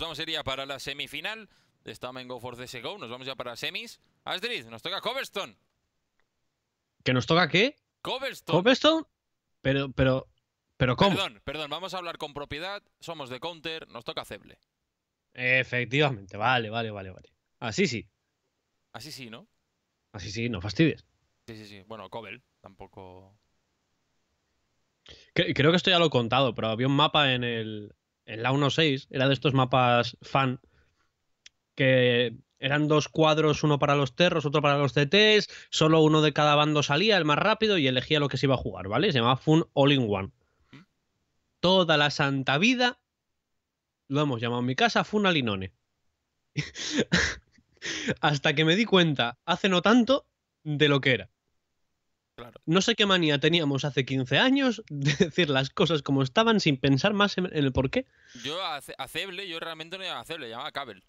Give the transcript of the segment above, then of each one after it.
vamos a ir ya para la semifinal de esta mango for CSGO. Nos vamos ya para semis. Astrid, nos toca Coverstone. ¿Que nos toca qué? Coverstone. ¿Coverstone? Pero, pero, pero Perdón, perdón, vamos a hablar con propiedad. Somos de Counter, nos toca Ceble. Efectivamente, vale, vale, vale, vale. Así sí. Así sí, ¿no? Así sí, no fastidies. Sí, sí, sí. Bueno, Cobel, tampoco. Creo que esto ya lo he contado, pero había un mapa en el, en la 1.6, era de estos mapas fan que eran dos cuadros, uno para los terros, otro para los CTs, solo uno de cada bando salía, el más rápido, y elegía lo que se iba a jugar, ¿vale? Se llamaba Fun All in One. Toda la santa vida lo hemos llamado en mi casa Fun Alinone. Hasta que me di cuenta, hace no tanto, de lo que era. No sé qué manía teníamos hace 15 años de decir las cosas como estaban sin pensar más en, el por qué. Yo a, cable, yo realmente no llamaba Ceble, llamaba Cable.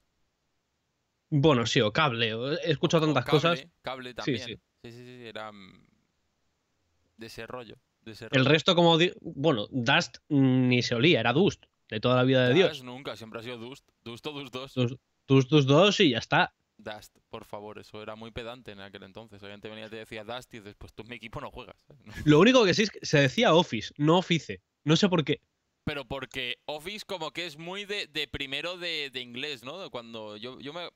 Bueno, sí, o Cable. He escuchado tantas cable, cosas. Cable también. Sí, sí, sí, era mm, de ese rollo. De El resto, como. Bueno, Dust mm, ni se olía, era Dust, de toda la vida de Dust Dios. Nunca, siempre ha sido Dust. Dust o Dust 2. Dust, Dust 2 y ya está. Dust, por favor, eso era muy pedante en aquel entonces. te venía y te decía Dust y después tú en mi equipo no juegas. Lo único que sí es que se decía Office, no Office. No sé por qué. Pero porque Office como que es muy de, primero de, inglés, ¿no? Cuando yo, me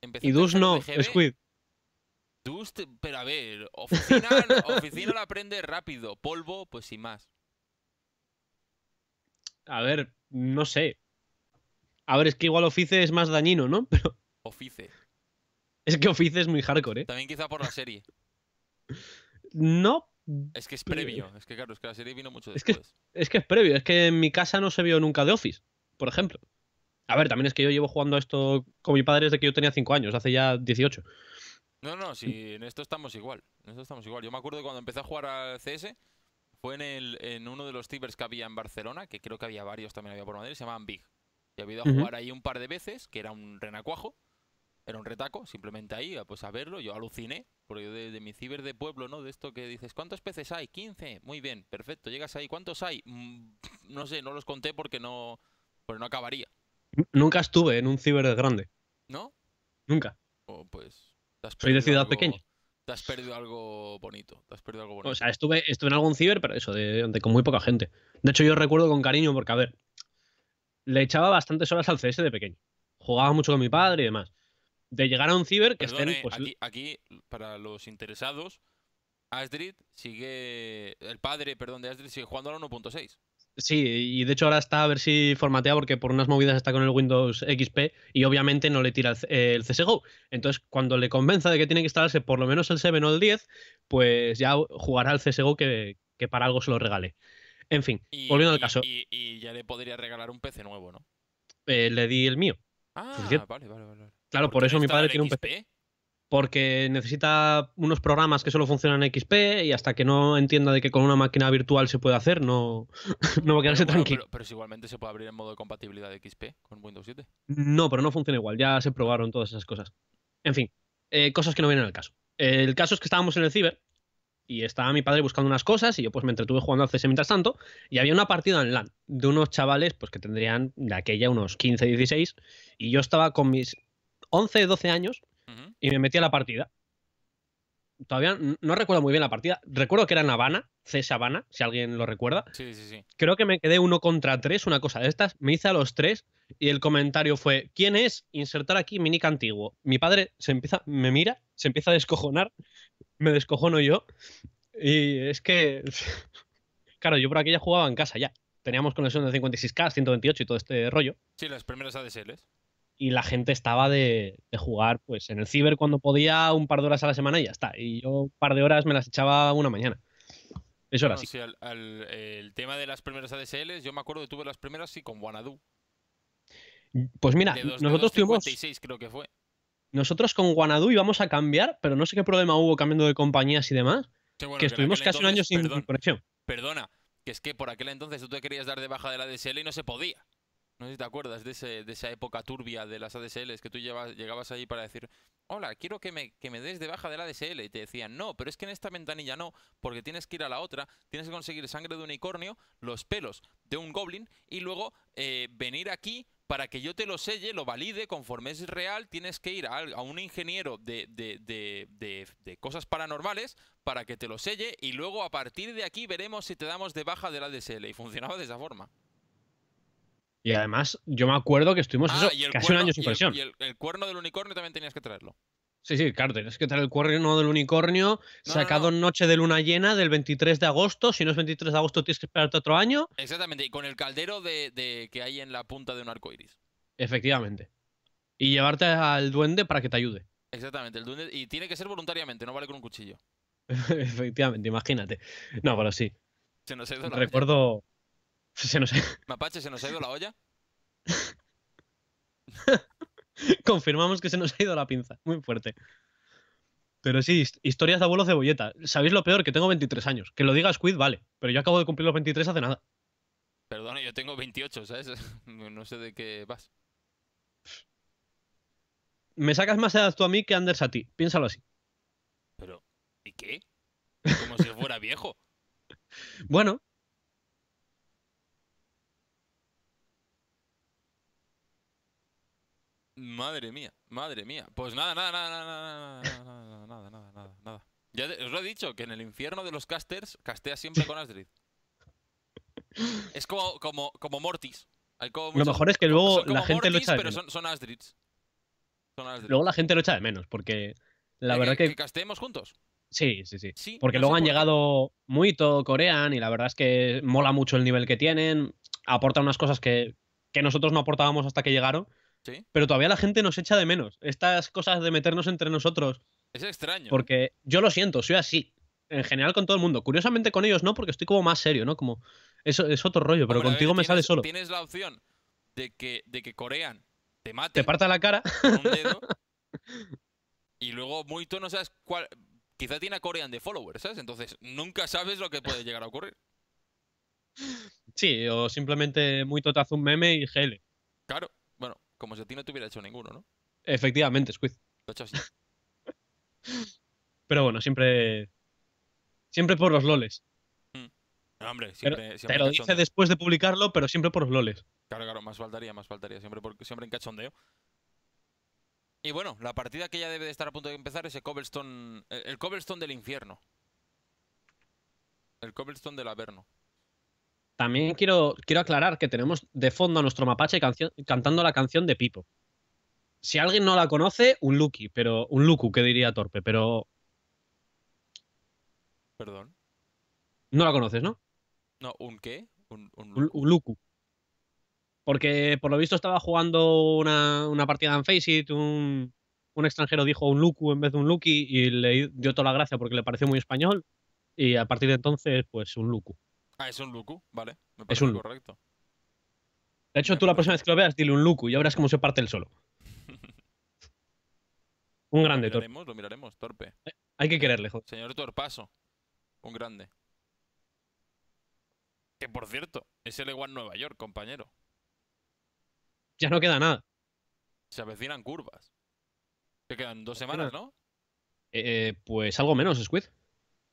empecé... Y Dust no, Squid. Dust, pero a ver, oficina, oficina la aprende rápido, polvo, pues sin más. A ver, no sé. A ver, es que igual Office es más dañino, ¿no? Pero... Office. Es que Office es muy hardcore, ¿eh? También quizá por la serie. no. Es que es previo. Es que claro, es que la serie vino mucho después. Es que, es previo. Es que en mi casa no se vio nunca de Office, por ejemplo. A ver, también es que yo llevo jugando a esto con mi padre desde que yo tenía 5 años, hace ya 18. No, no, si en esto estamos igual. En esto estamos igual. Yo me acuerdo que cuando empecé a jugar al CS, fue en, el, en uno de los tibers que había en Barcelona, que creo que había varios también había por Madrid, se llamaban Big. Y he ido a jugar ahí un par de veces, que era un renacuajo. Era un retaco, simplemente ahí, pues a verlo, yo aluciné, porque yo de, mi ciber de pueblo, ¿no? De esto que dices, ¿cuántos peces hay? 15, muy bien, perfecto, llegas ahí, ¿cuántos hay? Mm, no sé, no los conté porque no, no acabaría. Nunca estuve en un ciber grande. ¿No? Nunca. Oh, pues... Soy de ciudad pequeña. Te has perdido algo bonito. has algo O sea, estuve, en algún ciber, pero eso, con muy poca gente. De hecho, yo recuerdo con cariño, porque, a ver, le echaba bastantes horas al CS de pequeño. Jugaba mucho con mi padre y demás de llegar a un ciber que estén. Pues, aquí, aquí, para los interesados, Astrid sigue. El padre, perdón, de Astrid sigue jugando a 1.6. Sí, y de hecho ahora está a ver si formatea porque por unas movidas está con el Windows XP y obviamente no le tira el, CSGO. Entonces, cuando le convenza de que tiene que instalarse por lo menos el 7 o el 10, pues ya jugará El CSGO que, para algo se lo regale. En fin, volviendo al caso. Y, ya le podría regalar un PC nuevo, ¿no? Eh, le di el mío. Ah, vale, vale, vale. Claro, por, eso mi padre tiene un PC. Porque necesita unos programas que solo funcionan en XP y hasta que no entienda de que con una máquina virtual se puede hacer, no, no va a quedarse tranquilo. Pero, si igualmente se puede abrir en modo de compatibilidad de XP con Windows 7. No, pero no funciona igual, ya se probaron todas esas cosas. En fin, eh, cosas que no vienen al caso. El caso es que estábamos en el ciber y estaba mi padre buscando unas cosas y yo pues me entretuve jugando al CS mientras tanto y había una partida en LAN de unos chavales pues que tendrían de aquella unos 15, 16 y yo estaba con mis 11, 12 años y me metí a la partida. Todavía no recuerdo muy bien la partida. Recuerdo que era en Habana, CS Habana, si alguien lo recuerda. Sí, sí, sí. Creo que me quedé uno contra tres, una cosa de estas. Me hice a los tres y el comentario fue: ¿Quién es? Insertar aquí mi antiguo. Mi padre se empieza, me mira, se empieza a descojonar. Me descojono yo. Y es que. claro, yo por aquella jugaba en casa ya. Teníamos conexión de 56K, 128 y todo este rollo. Sí, las primeras ADSLs y la gente estaba de, jugar pues en el ciber cuando podía un par de horas a la semana y ya está. Y yo un par de horas me las echaba una mañana. es era Sí, el tema de las primeras ADSL yo me acuerdo que tuve las primeras sí con Wanadu. Pues mira, nosotros creo que fue. Nosotros con Wanadu íbamos a cambiar, pero no sé qué problema hubo cambiando de compañías y demás. que, estuvimos casi un año sin conexión. Perdona, que es que por aquel entonces tú te querías dar de baja de la ADSL y no se podía. No sé si te acuerdas de, ese, de esa época turbia de las ADSLs que tú llegabas ahí para decir, hola, quiero que me, que me des de baja de la ADSL. Y te decían, no, pero es que en esta ventanilla no, porque tienes que ir a la otra, tienes que conseguir sangre de unicornio, los pelos de un goblin y luego eh, venir aquí para que yo te lo selle, lo valide, conforme es real, tienes que ir a, un ingeniero de, cosas paranormales para que te lo selle y luego a partir de aquí veremos si te damos de baja de la ADSL. Y funcionaba de esa forma. Y además, yo me acuerdo que estuvimos ah, eso casi un año sin presión. Y, el, cuerno del unicornio también tenías que traerlo. Sí, sí, claro, tenías que traer el cuerno del unicornio sacado en noche de luna llena del 23 de agosto. Si no es 23 de agosto, tienes que esperarte otro año. Exactamente, y con el caldero de, que hay en la punta de un arco iris. Efectivamente. Y llevarte al duende para que te ayude. Exactamente, el duende. Y tiene que ser voluntariamente, no vale con un cuchillo. Efectivamente, imagínate. No, pero sí. Se nos Recuerdo. Mapache, ¿se nos ha ido la olla? Confirmamos que se nos ha ido la pinza. Muy fuerte. Pero sí, historias de abuelo cebolleta. ¿Sabéis lo peor? Que tengo 23 años. Que lo digas Squid, vale. Pero yo acabo de cumplir los 23 hace nada. Perdona, yo tengo 28, ¿sabes? no sé de qué vas. Me sacas más edad tú a mí que Anders a ti. Piénsalo así. Pero, ¿y qué? Como si fuera viejo. Bueno, Madre mía, madre mía. Pues nada, nada, nada, nada, nada, nada, nada, nada, nada. Ya os lo he dicho, que en el infierno de los casters castea siempre con Astrid. Es como, como, como Mortis. lo mejor es que luego la gente lo echa de pero Son, son Luego la gente lo echa de menos, porque la verdad que, que... casteemos juntos. Sí, sí, sí. Porque luego han llegado muy todo corean y la verdad es que mola mucho el nivel que tienen, aporta unas cosas que, que nosotros no aportábamos hasta que llegaron pero todavía la gente nos echa de menos. Estas cosas de meternos entre nosotros. Es extraño. Porque yo lo siento, soy así. En general con todo el mundo. Curiosamente con ellos no, porque estoy como más serio, ¿no? Como. Es, es otro rollo, pero contigo me sale solo. Tienes la opción de que, de que corean, te mate Te parta la cara. Con un dedo, y luego muy tú no sabes cuál. Quizá tiene a corean de followers, ¿sabes? Entonces nunca sabes lo que puede llegar a ocurrir. Sí, o simplemente muy hace un meme y GL. Claro. Como si a ti no te hubiera hecho ninguno, ¿no? Efectivamente, Squid. Lo he hecho así. Pero bueno, siempre. Siempre por los loles. Mm. hombre, siempre, pero, te dice después de publicarlo, pero siempre por los loles. Claro, claro, más faltaría, más faltaría. Siempre, siempre en cachondeo. Y bueno, la partida que ya debe de estar a punto de empezar es el Cobblestone, el, el Cobblestone del infierno. El Cobblestone del Averno. También quiero, quiero aclarar que tenemos de fondo a nuestro mapache cantando la canción de Pipo. Si alguien no la conoce, un luki, pero un Luku, que diría torpe, pero. Perdón. No la conoces, ¿no? No, ¿un qué? Un, luku. Porque por lo visto estaba jugando una, partida en Faceit, un, un extranjero dijo un Luku en vez de un luki y le dio toda la gracia porque le pareció muy español. Y a partir de entonces, pues un Luku. Ah, es un Luku, vale. Me es un Correcto. De hecho, tú la próxima vez que lo veas, dile un Luku y ya verás cómo se parte el solo. un grande, Torpe. Lo miraremos, miraremos, Torpe. Hay que quererle, joder. Señor Torpaso, un grande. Que por cierto, es el igual Nueva York, compañero. Ya no queda nada. Se avecinan curvas. Se quedan dos semanas, ¿no? Eh, eh, pues algo menos, Squid.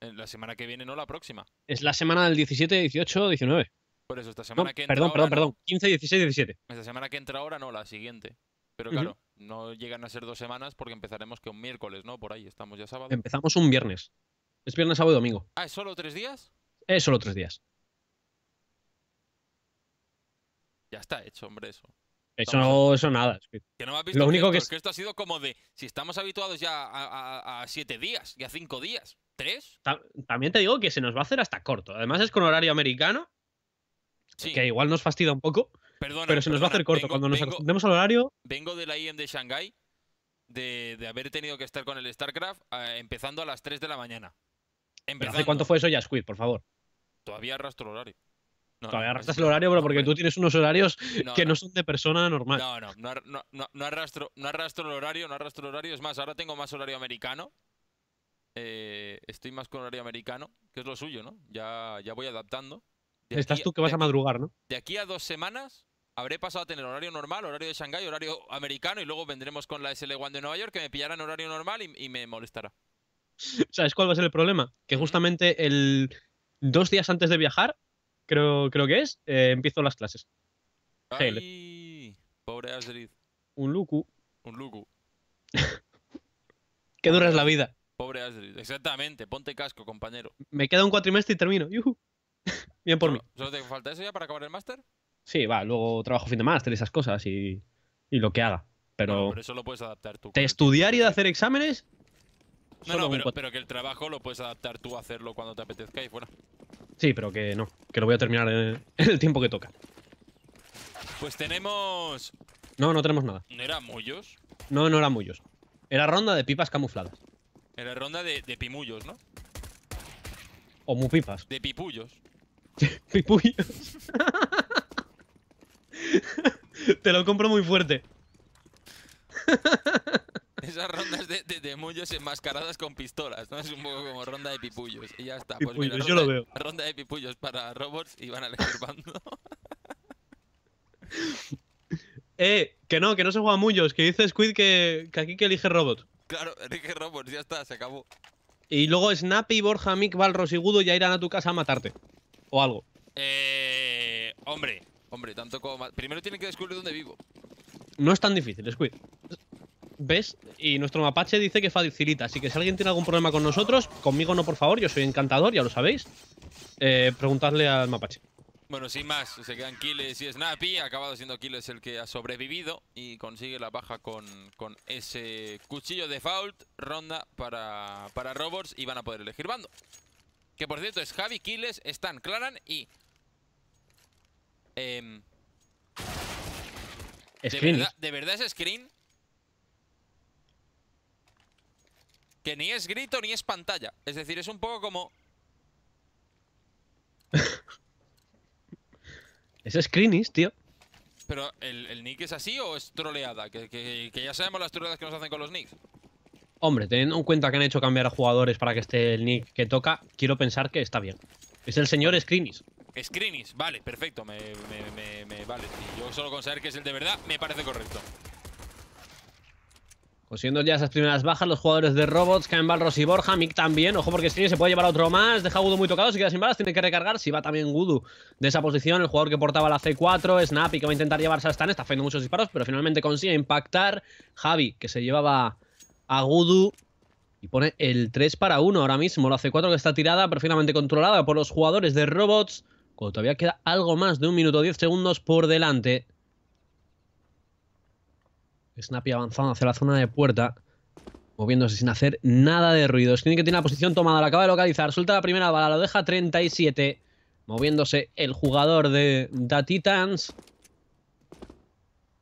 La semana que viene, no la próxima. Es la semana del 17, 18, 19. Por eso, esta semana que entra. Perdón, ahora, perdón, perdón. 15, 16, 17. Esta semana que entra ahora, no, la siguiente. Pero claro, no llegan a ser dos semanas porque empezaremos que un miércoles, ¿no? Por ahí, estamos ya sábado. Empezamos un viernes. Es viernes, sábado y domingo. Ah, ¿es solo tres días? Es solo tres días. Ya está hecho, hombre, eso. Eso, no, eso nada. Es que... no Lo único que, es... esto ha sido como de. Si estamos habituados ya a, siete días ya a cinco días, tres. también te digo que se nos va a hacer hasta corto. Además, es con horario americano. Sí. Que igual nos fastida un poco. pero se nos va a hacer corto. Cuando nos acostumbremos al horario. Vengo de la IM de Shanghai de, haber tenido que estar con el StarCraft eh, empezando a las 3 de la mañana. ¿Hace cuánto fue eso ya, Squid, por favor? Todavía arrastro horario. No, Todavía arrastras el horario, pero porque tú tienes unos horarios que no. son de persona normal. No, no, no, no, arrastro, no arrastro el horario, no arrastro el horario. Es más, ahora tengo más horario americano. Eh, estoy más con horario americano, que es lo suyo, ¿no? Ya, ya voy adaptando. Estás tú que vas a madrugar, ¿no? De aquí a dos semanas habré pasado a tener horario normal, horario de Shanghái, horario americano y luego vendremos con la SL1 de Nueva York que me pillarán horario normal y, y, me molestará. ¿Sabes cuál va a ser el problema? Que justamente el dos días antes de viajar creo, que es, eh, empiezo las clases. Ay, pobre Asdrid. Un Luku. Un Luku. Qué dura es la vida. Pobre Asdrid. Exactamente, ponte casco, compañero. Me queda un cuatrimestre y termino. Bien por mí. ¿Solo te falta eso ya para acabar el máster? Sí, va, luego trabajo fin de máster, y esas cosas y, y lo que haga. Pero, ¿Te eso lo puedes adaptar De estudiar y de hacer ¿eh? exámenes. No, no, pero, pero, que el trabajo lo puedes adaptar tú a hacerlo cuando te apetezca y fuera. Sí, pero que no, que lo voy a terminar en el, tiempo que toca. Pues tenemos... No, no tenemos nada. ¿No era mullos? No, no era mullos. Era ronda de pipas camufladas. Era ronda de, de pimullos, ¿no? O mupipas. De pipullos. pipullos. Te lo compro muy fuerte. Esas rondas de, mullos enmascaradas con pistolas, ¿no? Es un poco como ronda de pipullos. Y ya está. Pues yo lo veo. Ronda de pipullos para robots y van al bando. eh, que no, que no se juega mullos, que dice Squid que, aquí que elige robot. Claro, elige robots, ya está, se acabó. Y luego Snappy, Borja, Mick, Valros y Gudo ya irán a tu casa a matarte. O algo. Eh. Hombre, hombre, tanto como. Primero tienen que descubrir dónde vivo. No es tan difícil, Squid. ¿Ves? Y nuestro mapache dice que facilita. Así que si alguien tiene algún problema con nosotros, conmigo no, por favor. Yo soy encantador, ya lo sabéis. Eh, preguntadle al mapache. Bueno, sin más, se quedan Kiles y Snappy. Ha acabado siendo Kiles el que ha sobrevivido y consigue la baja con, ese cuchillo de fault. Ronda para, para Robots y van a poder elegir bando. Que por cierto es Javi, Kiles, Stan, Claran y... Em, ¿De verdad es Screen? Que ni es grito ni es pantalla. Es decir, es un poco como... es screenies, tío. Pero, ¿el, nick es así o es troleada? Que, ya sabemos las troleadas que nos hacen con los nicks. Hombre, teniendo en cuenta que han hecho cambiar a jugadores para que esté el nick que toca, quiero pensar que está bien. Es el señor Screenies. Screenis, vale, perfecto, me, vale. yo solo con saber que es el de verdad me parece correcto. Pues siendo ya esas primeras bajas, los jugadores de Robots, caen Balros y Borja, Mick también. Ojo porque Stine se puede llevar otro más. Deja a muy tocado, se queda sin balas, tiene que recargar. Si va también Gudu de esa posición, el jugador que portaba la C4, Snappy que va a intentar llevarse a Stan, está haciendo muchos disparos, pero finalmente consigue impactar. Javi, que se llevaba a Gudu y pone el 3 para 1 ahora mismo. La C4 que está tirada, perfectamente controlada por los jugadores de Robots. Cuando todavía queda algo más de un minuto 10 segundos por delante. Snappy avanzando hacia la zona de puerta. Moviéndose sin hacer nada de ruido. tiene que tiene la posición tomada, la acaba de localizar. Suelta la primera bala, lo deja 37. Moviéndose el jugador de The Titans.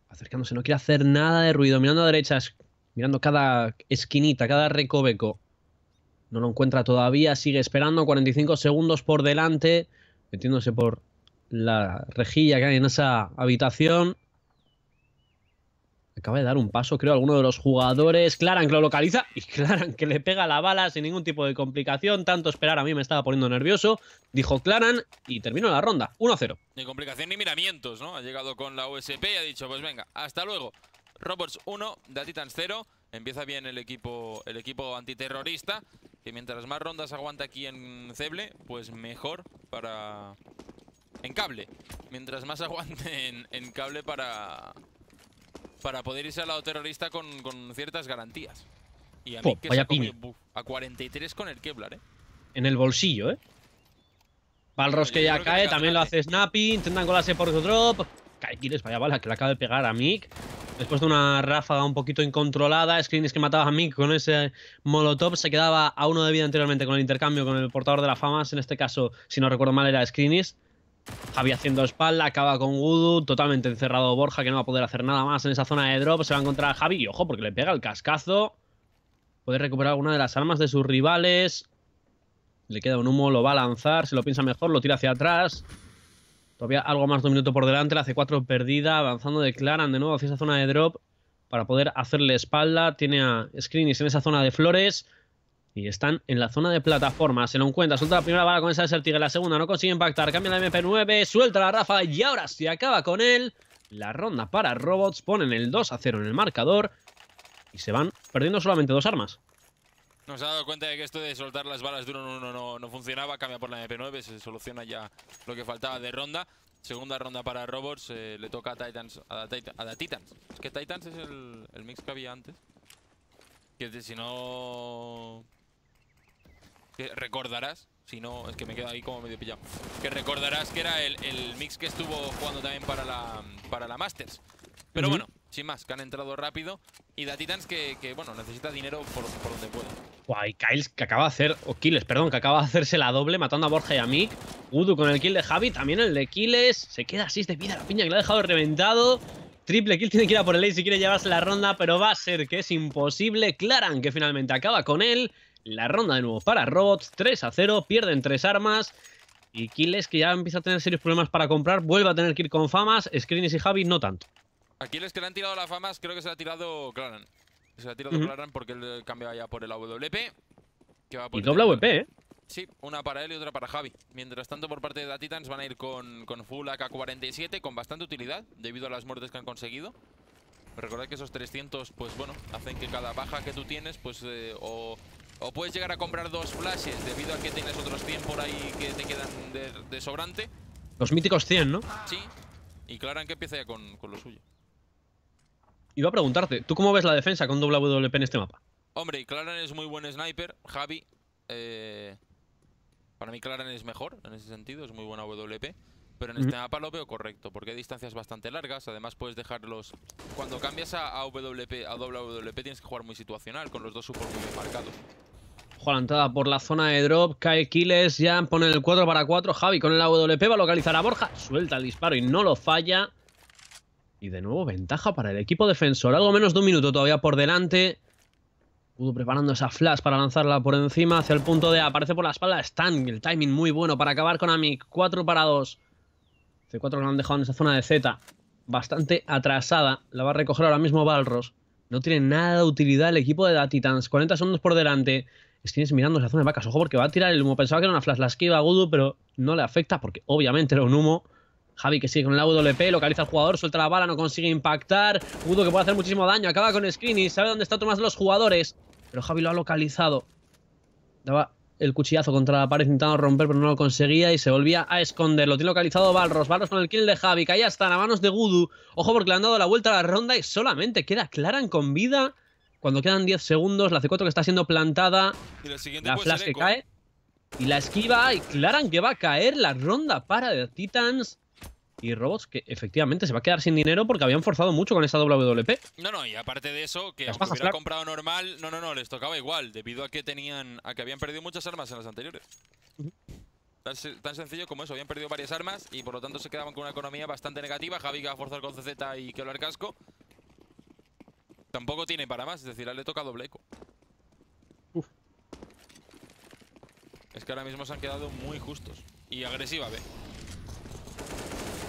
Acercándose, no quiere hacer nada de ruido. Mirando a derechas, mirando cada esquinita, cada recoveco. No lo encuentra todavía, sigue esperando. 45 segundos por delante. Metiéndose por la rejilla que hay en esa habitación. Acaba de dar un paso, creo, alguno de los jugadores. Claran que lo localiza y Claran que le pega la bala sin ningún tipo de complicación. Tanto esperar a mí me estaba poniendo nervioso. Dijo Claran y terminó la ronda. 1-0. Ni complicación ni miramientos, ¿no? Ha llegado con la USP y ha dicho, pues venga, hasta luego. Robots 1, The 0. Empieza bien el equipo, el equipo antiterrorista, que mientras más rondas aguanta aquí en Ceble, pues mejor para... En cable. Mientras más aguante en cable para, para poder irse al lado terrorista con, ciertas garantías. Y a mí que vaya piña. a 43 con el Kevlar, ¿eh? En el bolsillo, ¿eh? Valros que ya cae, también lo hace Snappy, intentan colarse por su drop. Kaikiles, vaya bala que le acaba de pegar a Mick. Después de una ráfaga un poquito incontrolada, Screenis que mataba a Mick con ese molotov, se quedaba a uno de vida anteriormente con el intercambio con el portador de la fama. En este caso, si no recuerdo mal, era Screenis Javi haciendo espalda, acaba con Gudu, totalmente encerrado Borja, que no va a poder hacer nada más en esa zona de drop. Se va a encontrar a Javi y ojo, porque le pega el cascazo. Puede recuperar alguna de las armas de sus rivales. Le queda un humo, lo va a lanzar, se lo piensa mejor, lo tira hacia atrás. Todavía algo más de un minuto por delante, la C4 perdida, avanzando de Claran de nuevo hacia esa zona de drop para poder hacerle espalda. Tiene a Screenis en esa zona de flores. Están en la zona de plataforma. Se lo encuentra. Suelta la primera bala con esa de Tigre. La segunda no consigue impactar. Cambia la MP9. Suelta la Rafa. Y ahora se acaba con él. La ronda para robots. Ponen el 2 a 0 en el marcador. Y se van perdiendo solamente dos armas. Nos ha dado cuenta de que esto de soltar las balas de uno en no, no funcionaba. Cambia por la MP9. Se soluciona ya lo que faltaba de ronda. Segunda ronda para Robots, eh, le toca a Titans, a, Titans. Es que Titans es el mix que había antes. Que si no... Que recordarás, si no, es que me quedo ahí como medio pillado. Que recordarás que era el, mix que estuvo jugando también para la, para la Masters. Pero bueno, sin más, que han entrado rápido. Y Da Titans que, que, bueno, necesita dinero por, donde pueda. Guay, Kyles que acaba de hacer, o Kiles, perdón, que acaba de hacerse la doble matando a Borja y a Mick. Udu con el kill de Javi, también el de Kiles. Se queda así de vida la piña que lo ha dejado reventado. Triple kill tiene que ir a por el Ace si quiere llevarse la ronda, pero va a ser que es imposible. Claran que finalmente acaba con él la ronda de nuevo para Robots, 3 a 0, pierden tres armas. Y Kiles, que ya empieza a tener serios problemas para comprar, vuelve a tener que ir con famas. Screens y Javi no tanto. A Kiles que le han tirado las famas, creo que se la ha tirado Claran. Se la ha tirado Claran porque él cambiaba ya por el AWP. y doble AWP, ¿eh? Sí, una para él y otra para Javi. Mientras tanto, por parte de la Titans van a ir con, full AK-47 con bastante utilidad debido a las muertes que han conseguido. Recordad que esos 300, pues bueno, hacen que cada baja que tú tienes, pues eh, o o puedes llegar a comprar dos flashes debido a que tienes otros 100 por ahí que te quedan de, sobrante. Los míticos 100, ¿no? Sí. Y Claran que empieza ya con, lo suyo. Iba a preguntarte, ¿tú cómo ves la defensa con WWP en este mapa? Hombre, Claran es muy buen sniper. Javi, eh, para mí Claran es mejor en ese sentido, es muy buena WP. Pero en este mapa lo veo correcto, porque hay distancias bastante largas. Además, puedes dejarlos. Cuando cambias a, a a WP, tienes que jugar muy situacional, con los dos super muy marcados. Ojo, entrada por la zona de drop. Cae Kiles. Ya pone el 4 para 4. Javi con el AWP va a localizar a Borja. Suelta el disparo y no lo falla. Y de nuevo ventaja para el equipo defensor. Algo menos de un minuto todavía por delante. Pudo preparando esa flash para lanzarla por encima hacia el punto de A. Aparece por la espalda Stan. El timing muy bueno para acabar con Amic. 4 para 2. C4 lo han dejado en esa zona de Z. Bastante atrasada. La va a recoger ahora mismo Balros. No tiene nada de utilidad el equipo de Da Titans. 40 segundos por delante estás mirando la zona de vacas. Ojo, porque va a tirar el humo. Pensaba que era una flash. La esquiva a Gudu, pero no le afecta porque obviamente era un humo. Javi que sigue con el AWP, localiza al jugador, suelta la bala, no consigue impactar. Gudu que puede hacer muchísimo daño, acaba con y sabe dónde están de los jugadores. Pero Javi lo ha localizado. Daba el cuchillazo contra la pared intentando romper, pero no lo conseguía y se volvía a esconder. Lo tiene localizado Balros. Balros con el kill de Javi. Que ahí están a manos de Gudu. Ojo porque le han dado la vuelta a la ronda y solamente queda Claran con vida. Cuando quedan 10 segundos, la C4 que está siendo plantada. la, flash que cae. Y la esquiva. Y Claran que va a caer la ronda para de Titans. Y Robots que efectivamente se va a quedar sin dinero porque habían forzado mucho con esa WP. No, no, y aparte de eso, que las aunque hubiera comprado normal, no, no, no, les tocaba igual, debido a que tenían, a que habían perdido muchas armas en las anteriores. tan, sencillo como eso, habían perdido varias armas y por lo tanto se quedaban con una economía bastante negativa. Javi que va a forzar con CZ y que lo casco. Tampoco tiene para más, es decir, le toca doble eco. Es que ahora mismo se han quedado muy justos. Y agresiva, B.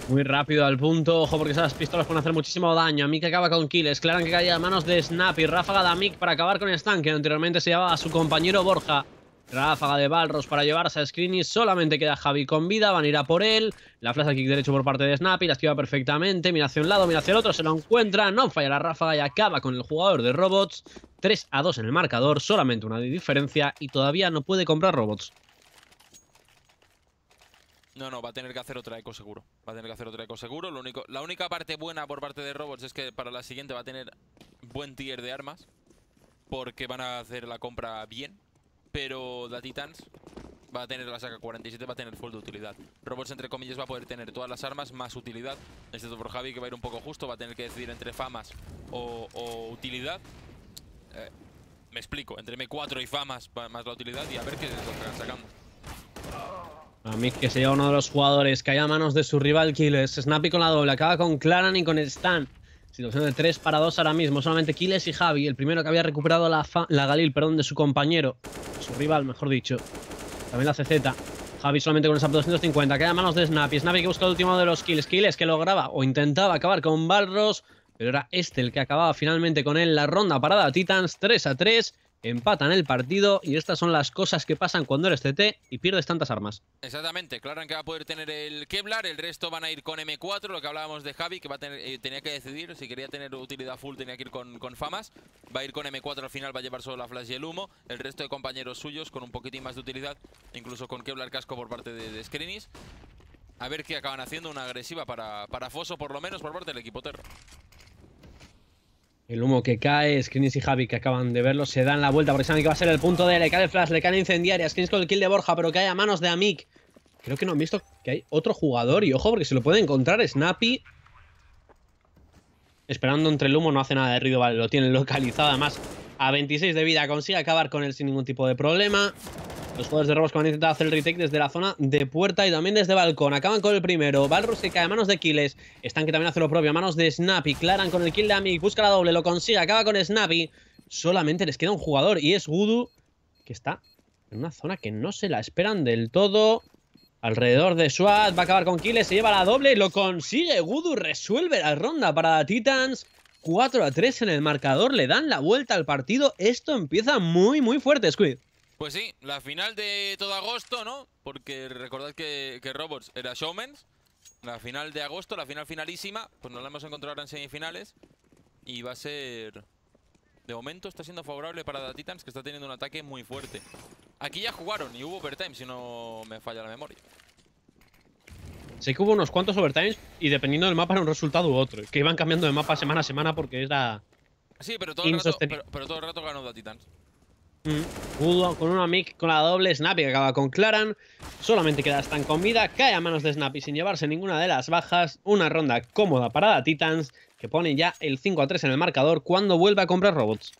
Muy rápido al punto, ojo porque esas pistolas pueden hacer muchísimo daño. A Mick acaba con kills, Claran que caía a manos de Snap y ráfaga de Mick para acabar con Stan, que anteriormente se llevaba a su compañero Borja. Ráfaga de Balros para llevarse a y Solamente queda Javi con vida. Van a ir a por él. La flash kick derecho por parte de Snappy. La esquiva perfectamente. Mira hacia un lado, mira hacia el otro. Se lo encuentra. No falla la ráfaga y acaba con el jugador de robots. 3 a 2 en el marcador. Solamente una diferencia. Y todavía no puede comprar robots. No, no, va a tener que hacer otra eco seguro. Va a tener que hacer otra eco seguro. Lo único, la única parte buena por parte de Robots es que para la siguiente va a tener buen tier de armas. Porque van a hacer la compra bien. Pero la Titans va a tener la saca 47, va a tener full de utilidad. Robots, entre comillas, va a poder tener todas las armas más utilidad. Excepto este por Javi, que va a ir un poco justo, va a tener que decidir entre famas o, utilidad. Eh, me explico, entre M4 y famas más la utilidad y a ver qué sacamos. que A mí que sea uno de los jugadores que haya manos de su rival Kiles. Snappy con la doble, acaba con Clara y con Stan. Situación de 3 para 2 ahora mismo. Solamente Kiles y Javi. El primero que había recuperado la, la Galil perdón, de su compañero. Su rival, mejor dicho. También la CZ. Javi solamente con el SAP 250. Queda manos de Snappy. Snappy que busca el último de los kills. Kiles que lograba o intentaba acabar con barros Pero era este el que acababa finalmente con él. La ronda parada Titans 3 a 3 empatan el partido y estas son las cosas que pasan cuando eres CT y pierdes tantas armas. Exactamente, claro que va a poder tener el Kevlar, el resto van a ir con M4, lo que hablábamos de Javi, que eh, tenía que decidir, si quería tener utilidad full tenía que ir con, Famas, va a ir con M4 al final, va a llevar solo la flash y el humo, el resto de compañeros suyos con un poquitín más de utilidad, incluso con Kevlar casco por parte de, de A ver qué acaban haciendo, una agresiva para, para Foso por lo menos por parte del equipo Terro. El humo que cae, Skinnys y Javi que acaban de verlo se dan la vuelta porque saben que va a ser el punto de. Le cae el flash, le cae la incendiaria. con el kill de Borja, pero cae a manos de Amik. Creo que no han visto que hay otro jugador y ojo porque se lo puede encontrar. Snappy. Esperando entre el humo, no hace nada de ruido, vale, lo tiene localizado. Además, a 26 de vida consigue acabar con él sin ningún tipo de problema. Los jugadores de Robos que hacer el retake desde la zona de puerta y también desde balcón. Acaban con el primero. Balrus que cae a manos de Kiles. Están que también hace lo propio a manos de Snappy. Claran con el kill de Amig. Busca la doble. Lo consigue. Acaba con Snappy. Solamente les queda un jugador y es Gudu que está en una zona que no se la esperan del todo. Alrededor de Swat, va a acabar con Kiles, se lleva la doble, lo consigue. Gudu resuelve la ronda para Titans. 4 a 3 en el marcador, le dan la vuelta al partido. Esto empieza muy, muy fuerte, Squid. Pues sí, la final de todo agosto, ¿no? Porque recordad que, Robots era Showman. La final de agosto, la final finalísima. Pues nos la hemos encontrado ahora en semifinales. Y va a ser... De momento está siendo favorable para The Titans, que está teniendo un ataque muy fuerte. Aquí ya jugaron y hubo overtime, si no me falla la memoria. Sé que hubo unos cuantos overtimes y dependiendo del mapa era un resultado u otro. Que iban cambiando de mapa semana a semana porque era... Sí, pero todo, el rato, ganó The judo mm. con una mic con la doble Snappy que acaba con Claran. Solamente queda Stan con vida. Cae a manos de Snappy sin llevarse ninguna de las bajas. Una ronda cómoda para la Titans que pone ya el 5 a 3 en el marcador cuando vuelve a comprar robots.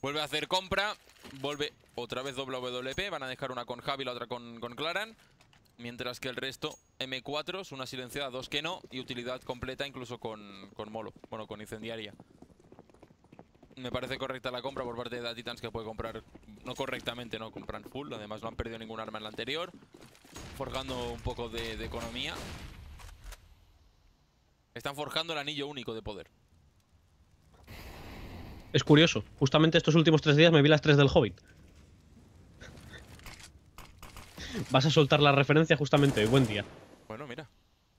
Vuelve a hacer compra. Vuelve otra vez WP. Van a dejar una con Javi y la otra con, Claran. Mientras que el resto, M4, una silenciada, dos que no. Y utilidad completa incluso con, con Molo. Bueno, con Incendiaria me parece correcta la compra por parte de la Titans que puede comprar, no correctamente, no compran full. Además no han perdido ningún arma en la anterior, forjando un poco de, de economía. Están forjando el anillo único de poder. Es curioso, justamente estos últimos tres días me vi las tres del Hobbit. Vas a soltar la referencia justamente hoy, buen día. Bueno, mira.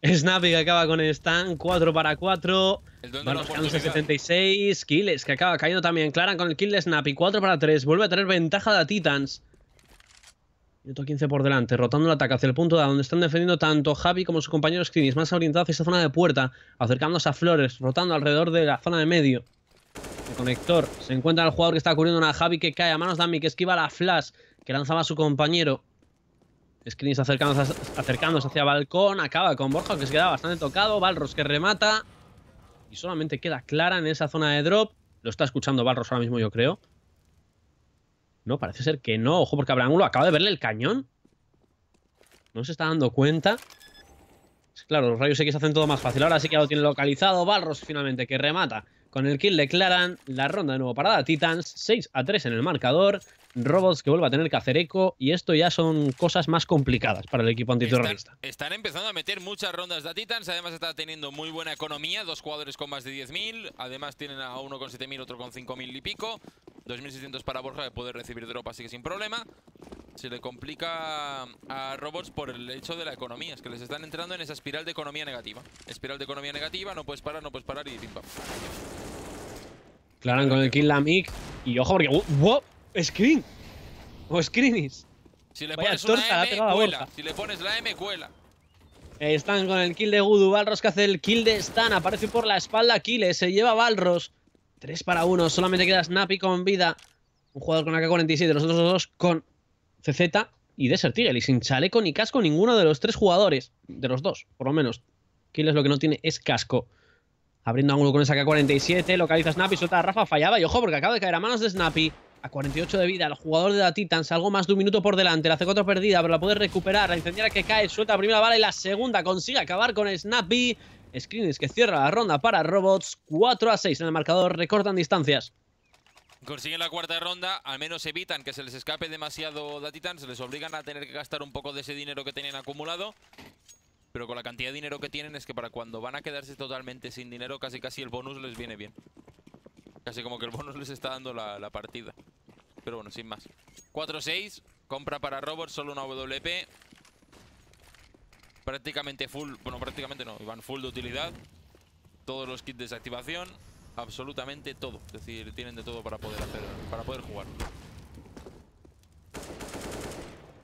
Snappy que acaba con Stan, 4 para 4. los 76. Kills que acaba cayendo también. Claran con el kill de Snappy, 4 para 3. Vuelve a tener ventaja de Titans. Minuto 15 por delante, rotando el ataque hacia el punto de donde están defendiendo tanto Javi como sus compañeros Krinis, más orientado hacia esa zona de puerta, acercándose a Flores, rotando alrededor de la zona de medio. El conector se encuentra el jugador que está cubriendo una Javi que cae a manos de Ami, que esquiva la flash que lanzaba su compañero. Screens acercándose, acercándose hacia balcón. Acaba con Borja, que se queda bastante tocado. Balros que remata. Y solamente queda Clara en esa zona de drop. Lo está escuchando Balros ahora mismo, yo creo. No, parece ser que no. Ojo, porque ángulo, acaba de verle el cañón. No se está dando cuenta. Claro, los rayos X hacen todo más fácil. Ahora sí que ya lo tiene localizado. Balros finalmente que remata. Con el kill de Claran. la ronda de nuevo parada Titans. 6 a 3 en el marcador. Robots que vuelva a tener que hacer eco y esto ya son cosas más complicadas para el equipo antiterrorista. Están, empezando a meter muchas rondas de Titans, además está teniendo muy buena economía, dos jugadores con más de 10.000, además tienen a uno con 7.000, otro con 5.000 y pico, 2.600 para Borja de poder recibir drop así que sin problema. Se le complica a Robots por el hecho de la economía, es que les están entrando en esa espiral de economía negativa. Espiral de economía negativa, no puedes parar, no puedes parar y pim Claran con el kill la Mick y ojo porque... Uh, Screen. O Screenies. Si le pones una M, cuela. Si le pones la M, cuela. Eh, están con el kill de Gudu. Balros que hace el kill de Stan. Aparece por la espalda Kile. Se lleva Balros. 3 para 1. Solamente queda Snappy con vida. Un jugador con AK-47. Los otros dos con CZ y Desert Eagle. Y sin chaleco ni casco ninguno de los tres jugadores. De los dos, por lo menos. Kiles lo que no tiene es casco. Abriendo ángulo con esa K-47. Localiza Snappy. Suelta a Rafa. Fallaba. Y ojo porque acaba de caer a manos de Snappy a 48 de vida, el jugador de la Titans, algo más de un minuto por delante, la C4 perdida, pero la puede recuperar, la incendiaria que cae, suelta la primera bala y la segunda consigue acabar con Snappy. Screenings que cierra la ronda para Robots, 4 a 6 en el marcador, recortan distancias. Consiguen la cuarta ronda, al menos evitan que se les escape demasiado la Titans, les obligan a tener que gastar un poco de ese dinero que tenían acumulado. Pero con la cantidad de dinero que tienen es que para cuando van a quedarse totalmente sin dinero, casi casi el bonus les viene bien. Casi como que el bonus les está dando la, partida. Pero bueno, sin más. 4-6. Compra para Robert, solo una WP. Prácticamente full. Bueno, prácticamente no. Iban full de utilidad. Todos los kits de desactivación. Absolutamente todo. Es decir, tienen de todo para poder hacer. Para poder jugar.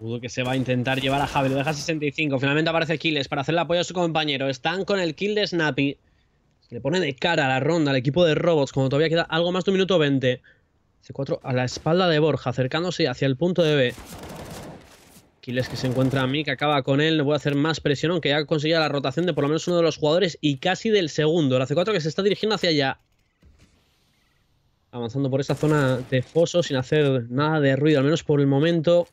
Dudo que se va a intentar llevar a Javi. Lo deja 65. Finalmente aparece Kiles para hacerle apoyo a su compañero. Están con el kill de Snappy. Le pone de cara a la ronda al equipo de robots cuando todavía queda algo más de un minuto 20. C4 a la espalda de Borja, acercándose hacia el punto de B. les que se encuentra a mí, que acaba con él. No voy a hacer más presión, aunque ya conseguido la rotación de por lo menos uno de los jugadores y casi del segundo. La C4 que se está dirigiendo hacia allá. Avanzando por esta zona de foso sin hacer nada de ruido, al menos por el momento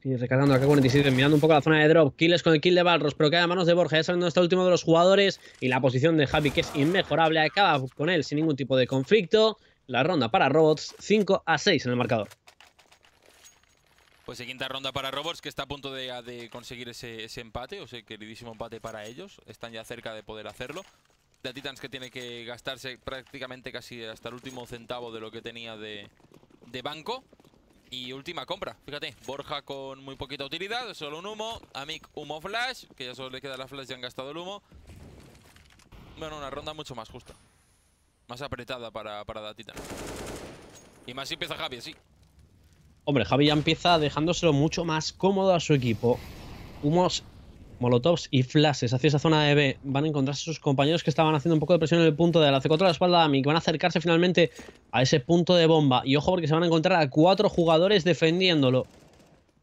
recalando recargando acá 47, mirando un poco la zona de drop. Kills con el kill de Balros, pero queda a manos de Borja. Ya está el último de los jugadores. Y la posición de Javi, que es inmejorable, acaba con él sin ningún tipo de conflicto. La ronda para Robots, 5 a 6 en el marcador. Pues quinta ronda para Robots, que está a punto de, conseguir ese, empate, o ese queridísimo empate para ellos. Están ya cerca de poder hacerlo. De Titans que tiene que gastarse prácticamente casi hasta el último centavo de lo que tenía de, de banco. Y última compra, fíjate, Borja con muy poquita utilidad, solo un humo, Amic humo flash, que ya solo le queda la flash, y han gastado el humo. Bueno, una ronda mucho más justa. Más apretada para, para la Titan. Y más empieza Javi, sí. Hombre, Javi ya empieza dejándoselo mucho más cómodo a su equipo. Humos molotovs y flashes hacia esa zona de B. Van a encontrarse sus compañeros que estaban haciendo un poco de presión en el punto de la C4 a la espalda de Ami, van a acercarse finalmente a ese punto de bomba. Y ojo porque se van a encontrar a cuatro jugadores defendiéndolo.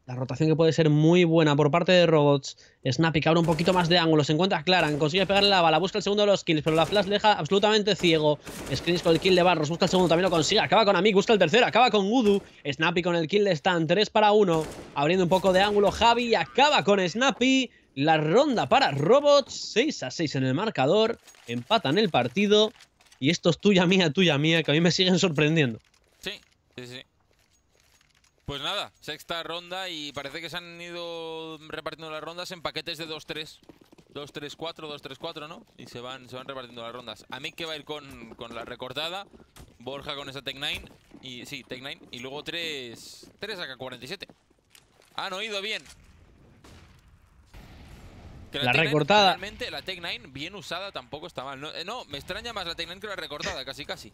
La rotación que puede ser muy buena por parte de Robots. Snappy que abre un poquito más de ángulo. Se encuentra Claran. Consigue pegarle la bala. Busca el segundo de los kills. Pero la flash deja absolutamente ciego. Screens con el kill de Barros. Busca el segundo. También lo consigue. Acaba con Amik. Busca el tercero. Acaba con Udu. Snappy con el kill de Stan. 3 para 1. Abriendo un poco de ángulo Javi. acaba con Snappy. La ronda para robots, 6 a 6 en el marcador, empatan el partido y esto es tuya mía, tuya mía, que a mí me siguen sorprendiendo. Sí, sí, sí. Pues nada, sexta ronda y parece que se han ido repartiendo las rondas en paquetes de 2-3. 2-3-4, 2-3-4, ¿no? Y se van, repartiendo las rondas. A mí que va a ir con, la recortada, Borja con esa Tech 9 y sí, Tech 9 y luego 3 3 AK47. Han oído bien la, recortada. Realmente la Tech 9 bien usada tampoco está mal. No, eh, me extraña más la Tech 9 que la recortada, casi casi.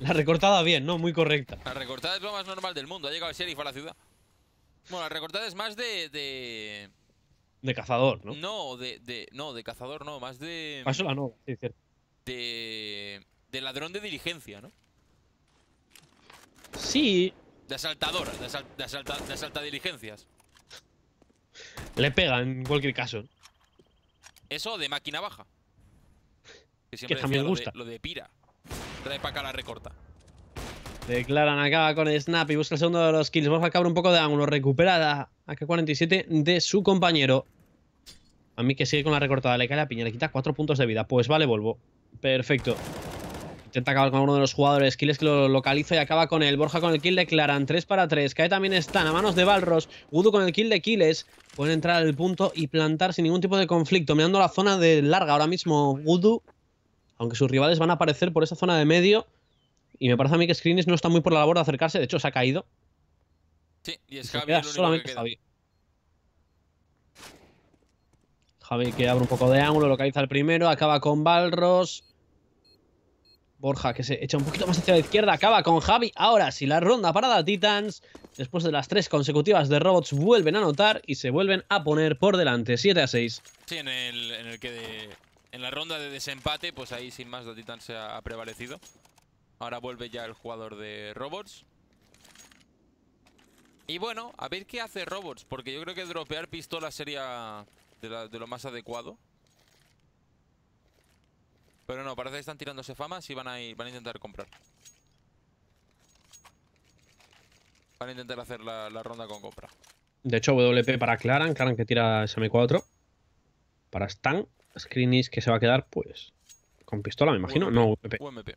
La recortada bien, ¿no? Muy correcta. La recortada es lo más normal del mundo. Ha llegado el sheriff a la ciudad. Bueno, la recortada es más de... De, cazador, ¿no? No de, no, de cazador no. Más de... Paso ah, la no, sí, cierto. De, de ladrón de diligencia, ¿no? Sí. De asaltador, de, asalta, de asaltadiligencias. Le pega en cualquier caso. Eso de máquina baja. Que siempre me gusta. lo de pira. Trae para acá la recorta. Declaran, acaba con el snap y busca el segundo de los kills. Vamos a acabar un poco de ángulo. Recuperada a AK-47 de su compañero. A mí que sigue con la recortada. Le cae la piña, le quita cuatro puntos de vida. Pues vale, Volvo. Perfecto. Intenta acabar con uno de los jugadores. Kiles que lo localiza y acaba con él. Borja con el kill de Claran. 3 para 3. Cae también están a manos de Balros. Gudu con el kill de Kiles. Pueden entrar al punto y plantar sin ningún tipo de conflicto. Mirando la zona de larga ahora mismo Gudu. Aunque sus rivales van a aparecer por esa zona de medio. Y me parece a mí que Screenis no está muy por la labor de acercarse. De hecho, se ha caído. Sí, y es Javi. el único solamente que queda. Javi. que abre un poco de ángulo, localiza el primero, acaba con Balros. Borja, que se echa un poquito más hacia la izquierda, acaba con Javi. Ahora sí, la ronda parada Titans, después de las tres consecutivas de Robots, vuelven a anotar y se vuelven a poner por delante, 7 a 6. Sí, en, el, que en la ronda de desempate, pues ahí sin más la Titans se ha, prevalecido. Ahora vuelve ya el jugador de Robots. Y bueno, a ver qué hace Robots, porque yo creo que dropear pistola sería de lo más adecuado. Pero no, parece que están tirándose famas y van a, intentar comprar. Van a intentar hacer la, ronda con compra. De hecho, WP para Claran, Claran que tira SM4. Para Stan, Screenis que se va a quedar, pues, con pistola, me imagino. No, UMP. UMP.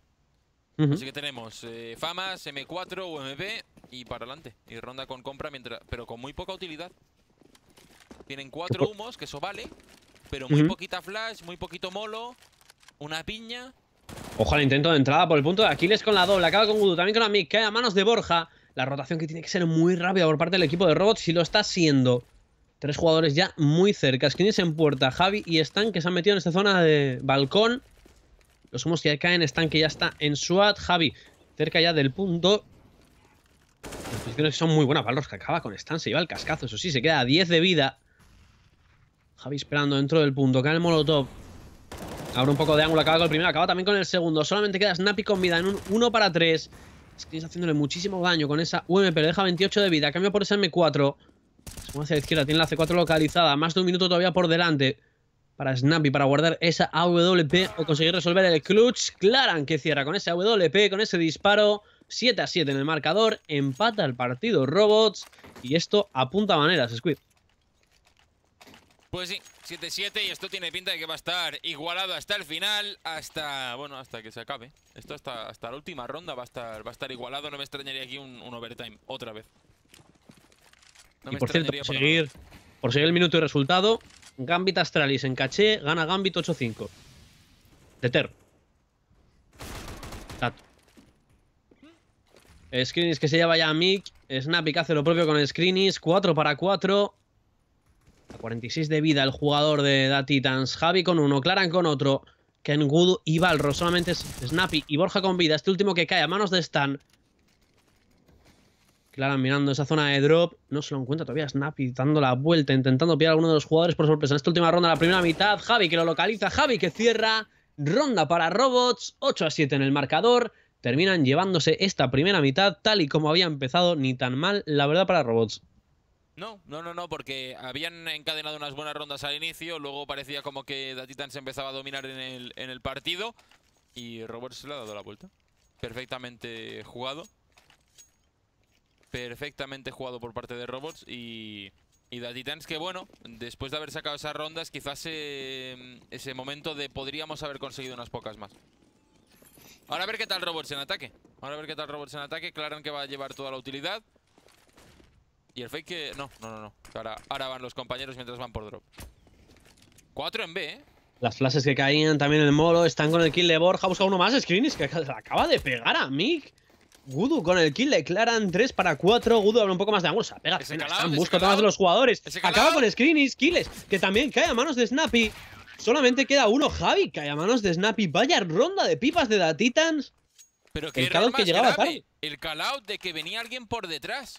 Así que tenemos eh, Famas, M4, UMP y para adelante. Y ronda con compra, mientras pero con muy poca utilidad. Tienen cuatro humos, que eso vale, pero muy poquita flash, muy poquito molo. Una piña. ojalá intento de entrada por el punto de Aquiles con la doble. Acaba con Gudu, también con Ami. Cae a manos de Borja. La rotación que tiene que ser muy rápida por parte del equipo de Robots Si lo está haciendo Tres jugadores ya muy cerca. Skinny en puerta. Javi y Stan que se han metido en esta zona de balcón. Los humos que caen. Stan que ya está en SWAT. Javi cerca ya del punto. son muy buenas. Valros que acaba con Stan. Se lleva el cascazo. Eso sí, se queda a 10 de vida. Javi esperando dentro del punto. Cae el molotov. Abre un poco de ángulo, acaba con el primero, acaba también con el segundo. Solamente queda Snappy con vida en un 1 para 3. Skins haciéndole muchísimo daño con esa UMP, le deja 28 de vida. Cambia por esa M4. Se hacia la izquierda, tiene la C4 localizada. Más de un minuto todavía por delante para Snappy, para guardar esa AWP o conseguir resolver el clutch. Claran que cierra con esa AWP, con ese disparo. 7 a 7 en el marcador, empata el partido Robots y esto apunta a maneras, Squid. Pues sí, 7-7 y esto tiene pinta de que va a estar igualado hasta el final, hasta, bueno, hasta que se acabe. Esto hasta, hasta la última ronda va a, estar, va a estar igualado, no me extrañaría aquí un, overtime otra vez. y por cierto, por seguir, por el minuto y resultado, Gambit Astralis en caché, gana Gambit 8-5. De Ter. Tato. que se lleva ya a Mick. Snappy que hace lo propio con Screenis. 4 para 4. 46 de vida el jugador de Da Titans. Javi con uno, Claran con otro. Ken wood y Balro. Solamente Snappy y Borja con vida. Este último que cae a manos de Stan. Claran mirando esa zona de drop. No se lo encuentra todavía Snappy dando la vuelta, intentando pillar a alguno de los jugadores por sorpresa. En esta última ronda, la primera mitad, Javi que lo localiza. Javi que cierra. Ronda para Robots. 8 a 7 en el marcador. Terminan llevándose esta primera mitad tal y como había empezado. Ni tan mal, la verdad, para Robots. No, no, no, porque habían encadenado unas buenas rondas al inicio, luego parecía como que Datitan se empezaba a dominar en el, en el partido y Robots se le ha dado la vuelta. Perfectamente jugado. Perfectamente jugado por parte de Robots y... Y Titans que bueno, después de haber sacado esas rondas, quizás eh, ese momento de podríamos haber conseguido unas pocas más. Ahora a ver qué tal Robots en ataque. Ahora a ver qué tal Robots en ataque. Claran que va a llevar toda la utilidad. Y el fake No, no, no, no. Ahora, van los compañeros mientras van por drop. 4 en B, ¿eh? Las flashes que caían también en el molo. Están con el kill de Borja. Busca uno más. Screenis que acaba de pegar a Mick. Gudu con el kill de declaran 3 para 4. Gudu habla un poco más de angustia. Pega, busca a de los jugadores. Acaba con Screenis, kills, que también cae a manos de Snappy. Solamente queda uno, Javi, cae a manos de Snappy. Vaya ronda de pipas de datitans Titans. Pero que el callout que llegaba El callout de que venía alguien por detrás.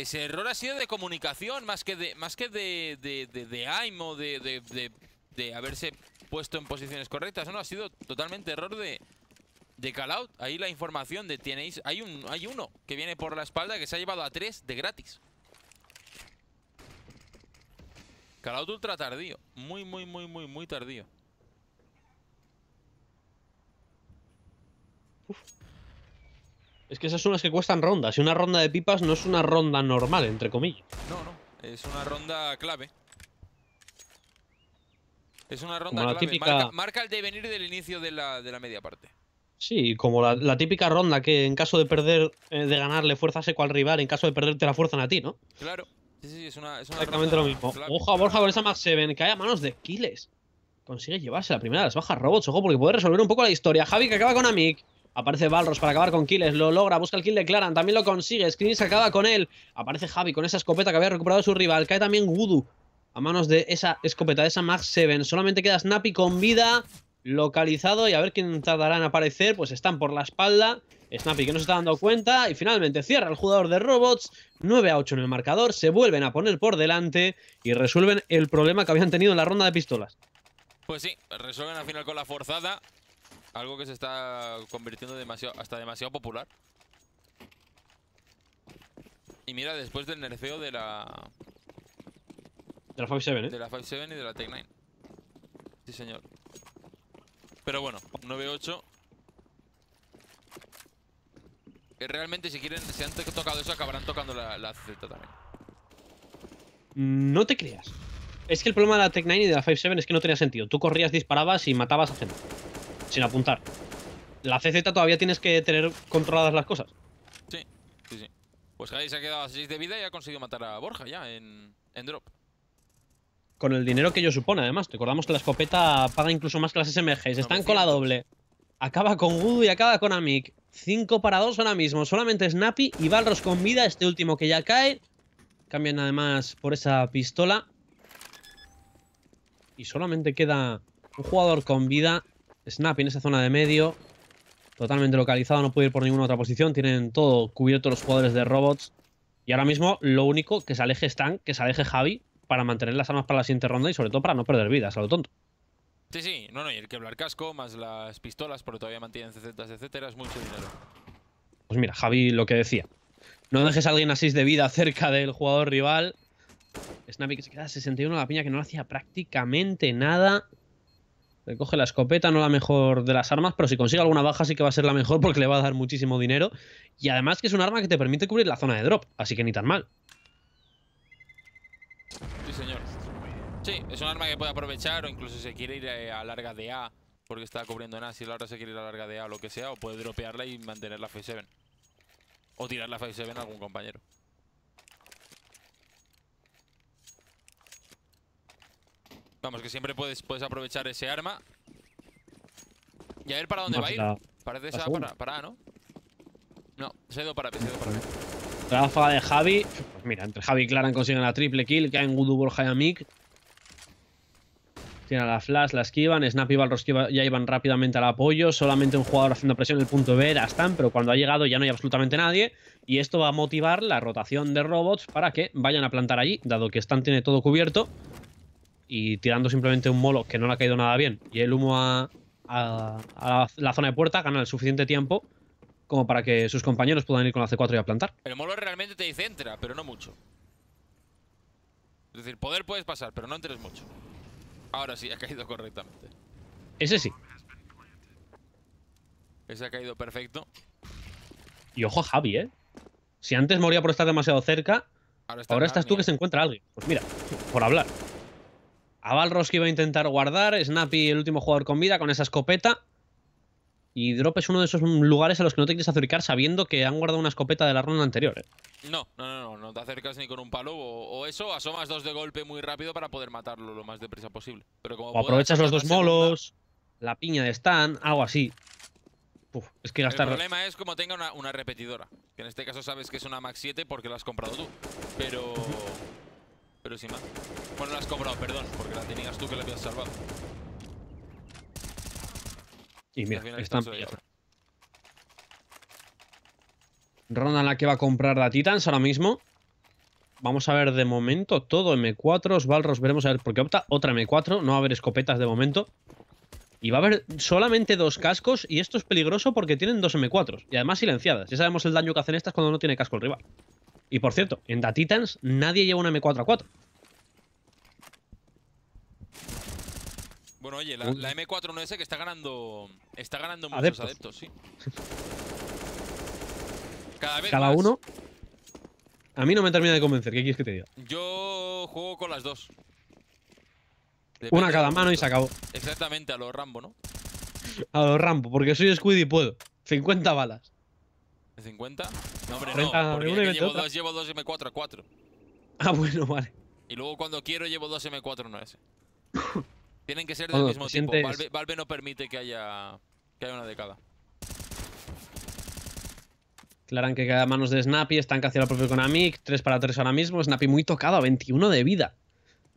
Ese error ha sido de comunicación, más que de, más que de, de, de, aim o de, haberse puesto en posiciones correctas. No, ha sido totalmente error de, de Ahí la información de tenéis... Hay, un, hay uno que viene por la espalda que se ha llevado a tres de gratis. Call out ultra tardío. Muy, muy, muy, muy, muy tardío. Uf. Es que esas son las que cuestan rondas. Y una ronda de pipas no es una ronda normal, entre comillas. No, no. Es una ronda clave. Es una ronda clave. marca, el devenir del inicio de la, media parte. Sí, como la, típica ronda que en caso de perder, eh, de ganarle fuerza seco al rival, en caso de perderte la fuerzan a ti, ¿no? Claro. Sí, sí, es una, es Exactamente lo mismo. Ojo a Borja con esa Max 7, que haya manos de Kills Consigue llevarse la primera de las bajas robots, ojo, porque puede resolver un poco la historia. Javi que acaba con Amik. Aparece Balros para acabar con Kiles, lo logra, busca el kill de Claran, también lo consigue, Screen se acaba con él. Aparece Javi con esa escopeta que había recuperado su rival, cae también Wudu a manos de esa escopeta, de esa Mag 7. Solamente queda Snappy con vida, localizado y a ver quién tardará en aparecer, pues están por la espalda. Snappy que no se está dando cuenta y finalmente cierra el jugador de robots, 9 a 8 en el marcador, se vuelven a poner por delante y resuelven el problema que habían tenido en la ronda de pistolas. Pues sí, resuelven al final con la forzada, algo que se está convirtiendo demasiado, hasta demasiado popular. Y mira, después del nerfeo de la... De la 5-7, ¿eh? De la 5-7 y de la Tech 9. Sí, señor. Pero bueno, 9-8 Realmente, si quieren, si han tocado eso, acabarán tocando la, la Z también. No te creas. Es que el problema de la Tech 9 y de la 5.7 es que no tenía sentido. Tú corrías, disparabas y matabas a gente sin apuntar. La CZ todavía tienes que tener controladas las cosas. Sí, sí, sí. Pues ahí se ha quedado a 6 de vida y ha conseguido matar a Borja ya en, drop. Con el dinero que ello supone, además. Te Recordamos que la escopeta paga incluso más que las SMGs. Están con la doble. Acaba con Gudu y acaba con Amic. 5 para 2 ahora mismo. Solamente Snappy y Balros con vida. Este último que ya cae. Cambian además por esa pistola. Y solamente queda un jugador con vida. Snappy en esa zona de medio. Totalmente localizado, no puede ir por ninguna otra posición. Tienen todo cubierto los jugadores de robots. Y ahora mismo lo único que se aleje Stan, que se aleje Javi, para mantener las armas para la siguiente ronda y sobre todo para no perder vidas, a lo tonto. Sí, sí, no, no, y el quebrar casco, más las pistolas, pero todavía mantienen CZs, etc. es mucho dinero. Pues mira, Javi lo que decía. No dejes a alguien así de vida cerca del jugador rival. Snappy que se queda a 61 la piña que no hacía prácticamente nada. Eh, coge la escopeta, no la mejor de las armas, pero si consigue alguna baja sí que va a ser la mejor porque le va a dar muchísimo dinero. Y además que es un arma que te permite cubrir la zona de drop, así que ni tan mal. Sí, señor. Sí, es un arma que puede aprovechar o incluso si quiere ir eh, a larga de A porque está cubriendo en A, si ahora se quiere ir a larga de A o lo que sea, o puede dropearla y mantener la face 7 O tirar la phase 7 a algún compañero. Vamos, que siempre puedes, puedes aprovechar ese arma. ¿Y a ver para dónde va a ir? Parece esa para, para A, ¿no? No, se ha ido para B, se para de Javi. Pues mira, entre Javi y Claran consiguen la triple kill. Caen Gudu, Borja y Amik. Tiene la flash, la esquivan. Snap y Balros ya iban rápidamente al apoyo. Solamente un jugador haciendo presión en el punto B era Stan, pero cuando ha llegado ya no hay absolutamente nadie. Y esto va a motivar la rotación de robots para que vayan a plantar allí, dado que Stan tiene todo cubierto y tirando simplemente un molo que no le ha caído nada bien y el humo a, la zona de puerta, gana el suficiente tiempo como para que sus compañeros puedan ir con la C4 y a plantar. El molo realmente te dice entra, pero no mucho. Es decir, poder puedes pasar, pero no entres mucho. Ahora sí, ha caído correctamente. Ese sí. Ese ha caído perfecto. Y ojo a Javi, ¿eh? Si antes moría por estar demasiado cerca, ahora, ahora estás tú que se ¿eh? encuentra alguien. Pues mira, por hablar. A va que a intentar guardar, Snappy el último jugador con vida con esa escopeta. Y Drop es uno de esos lugares a los que no te quieres acercar sabiendo que han guardado una escopeta de la ronda anterior. ¿eh? No, no, no, no te acercas ni con un palo o, eso, asomas dos de golpe muy rápido para poder matarlo lo más deprisa posible. Pero o aprovechas los dos molos, la piña de Stan, algo así. es que El problema es como tenga una, una repetidora, que en este caso sabes que es una Max 7 porque la has comprado tú, pero... Pero si más. Bueno, la has cobrado, perdón, porque la tenías tú que la habías salvado. Y mira, están Ronda la que va a comprar la Titans ahora mismo. Vamos a ver de momento todo M4, Valros, veremos a ver por qué opta. Otra M4, no va a haber escopetas de momento. Y va a haber solamente dos cascos y esto es peligroso porque tienen dos m 4 y además silenciadas. Ya sabemos el daño que hacen estas cuando no tiene casco el rival. Y por cierto, en The Titans nadie lleva una M4 a 4. Bueno, oye, la, m 4 no es que está ganando está ganando muchos adeptos, sí. Cada, vez Cada uno. A mí no me termina de convencer, ¿qué quieres que te diga? Yo juego con las dos. Una a cada mano y se acabó. Exactamente, a los Rambo, ¿no? A los Rambo, porque soy Squid y puedo. 50 balas. 50? No, hombre, no. Porque llevo dos, M4, 4. Ah, bueno, vale. Y luego cuando quiero llevo dos M4, no ese. Tienen que ser del mismo tipo. Valve, no permite que haya, que haya una de cada. Claran que a manos de Snappy, casi a la propia Amig, 3 para 3 ahora mismo, Snappy muy tocado, 21 de vida.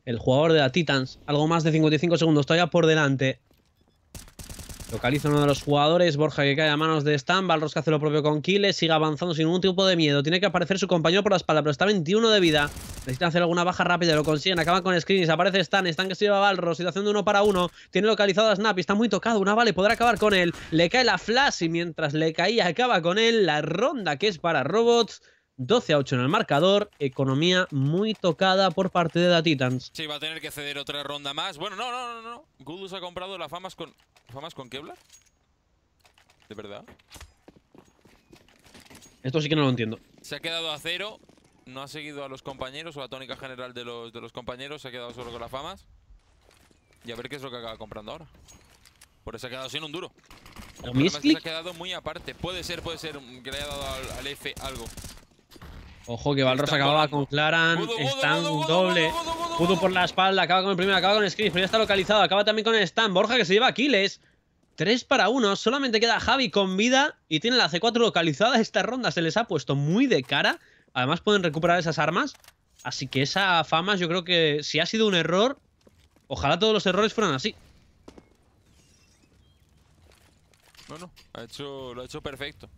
El jugador de la Titans, algo más de 55 segundos, todavía por delante. Localiza uno de los jugadores, Borja que cae a manos de Stan, Balros que hace lo propio con Kile, sigue avanzando sin ningún tipo de miedo. Tiene que aparecer su compañero por la espalda, pero está 21 de vida. Necesitan hacer alguna baja rápida, lo consiguen, acaban con Screens, aparece Stan, Stan que se lleva a Balros, situación de uno para uno. Tiene localizado a Snap está muy tocado, una vale, podrá acabar con él. Le cae la Flash y mientras le caía acaba con él la ronda que es para Robots. 12 a 8 en el marcador, economía muy tocada por parte de The Titans. Sí, va a tener que ceder otra ronda más. Bueno, no, no, no, no. Gudus ha comprado las famas con... ¿Famas con Kevlar? ¿De verdad? Esto sí que no lo entiendo. Se ha quedado a cero. No ha seguido a los compañeros o la tónica general de los, de los compañeros. Se ha quedado solo con las famas. Y a ver qué es lo que acaba comprando ahora. Por eso ha quedado sin un duro. ¿Lo es se ha quedado muy aparte. Puede ser, puede ser mm, que le haya dado al F algo. Ojo que Balros acababa con Claran, Stan doble, Puto por la espalda, acaba con el primero, acaba con Scream. pero ya está localizado, acaba también con Stan, Borja que se lleva Aquiles, 3 para 1, solamente queda Javi con vida y tiene la C4 localizada, esta ronda se les ha puesto muy de cara, además pueden recuperar esas armas, así que esa fama yo creo que si ha sido un error, ojalá todos los errores fueran así. Bueno, ha hecho, lo ha hecho perfecto.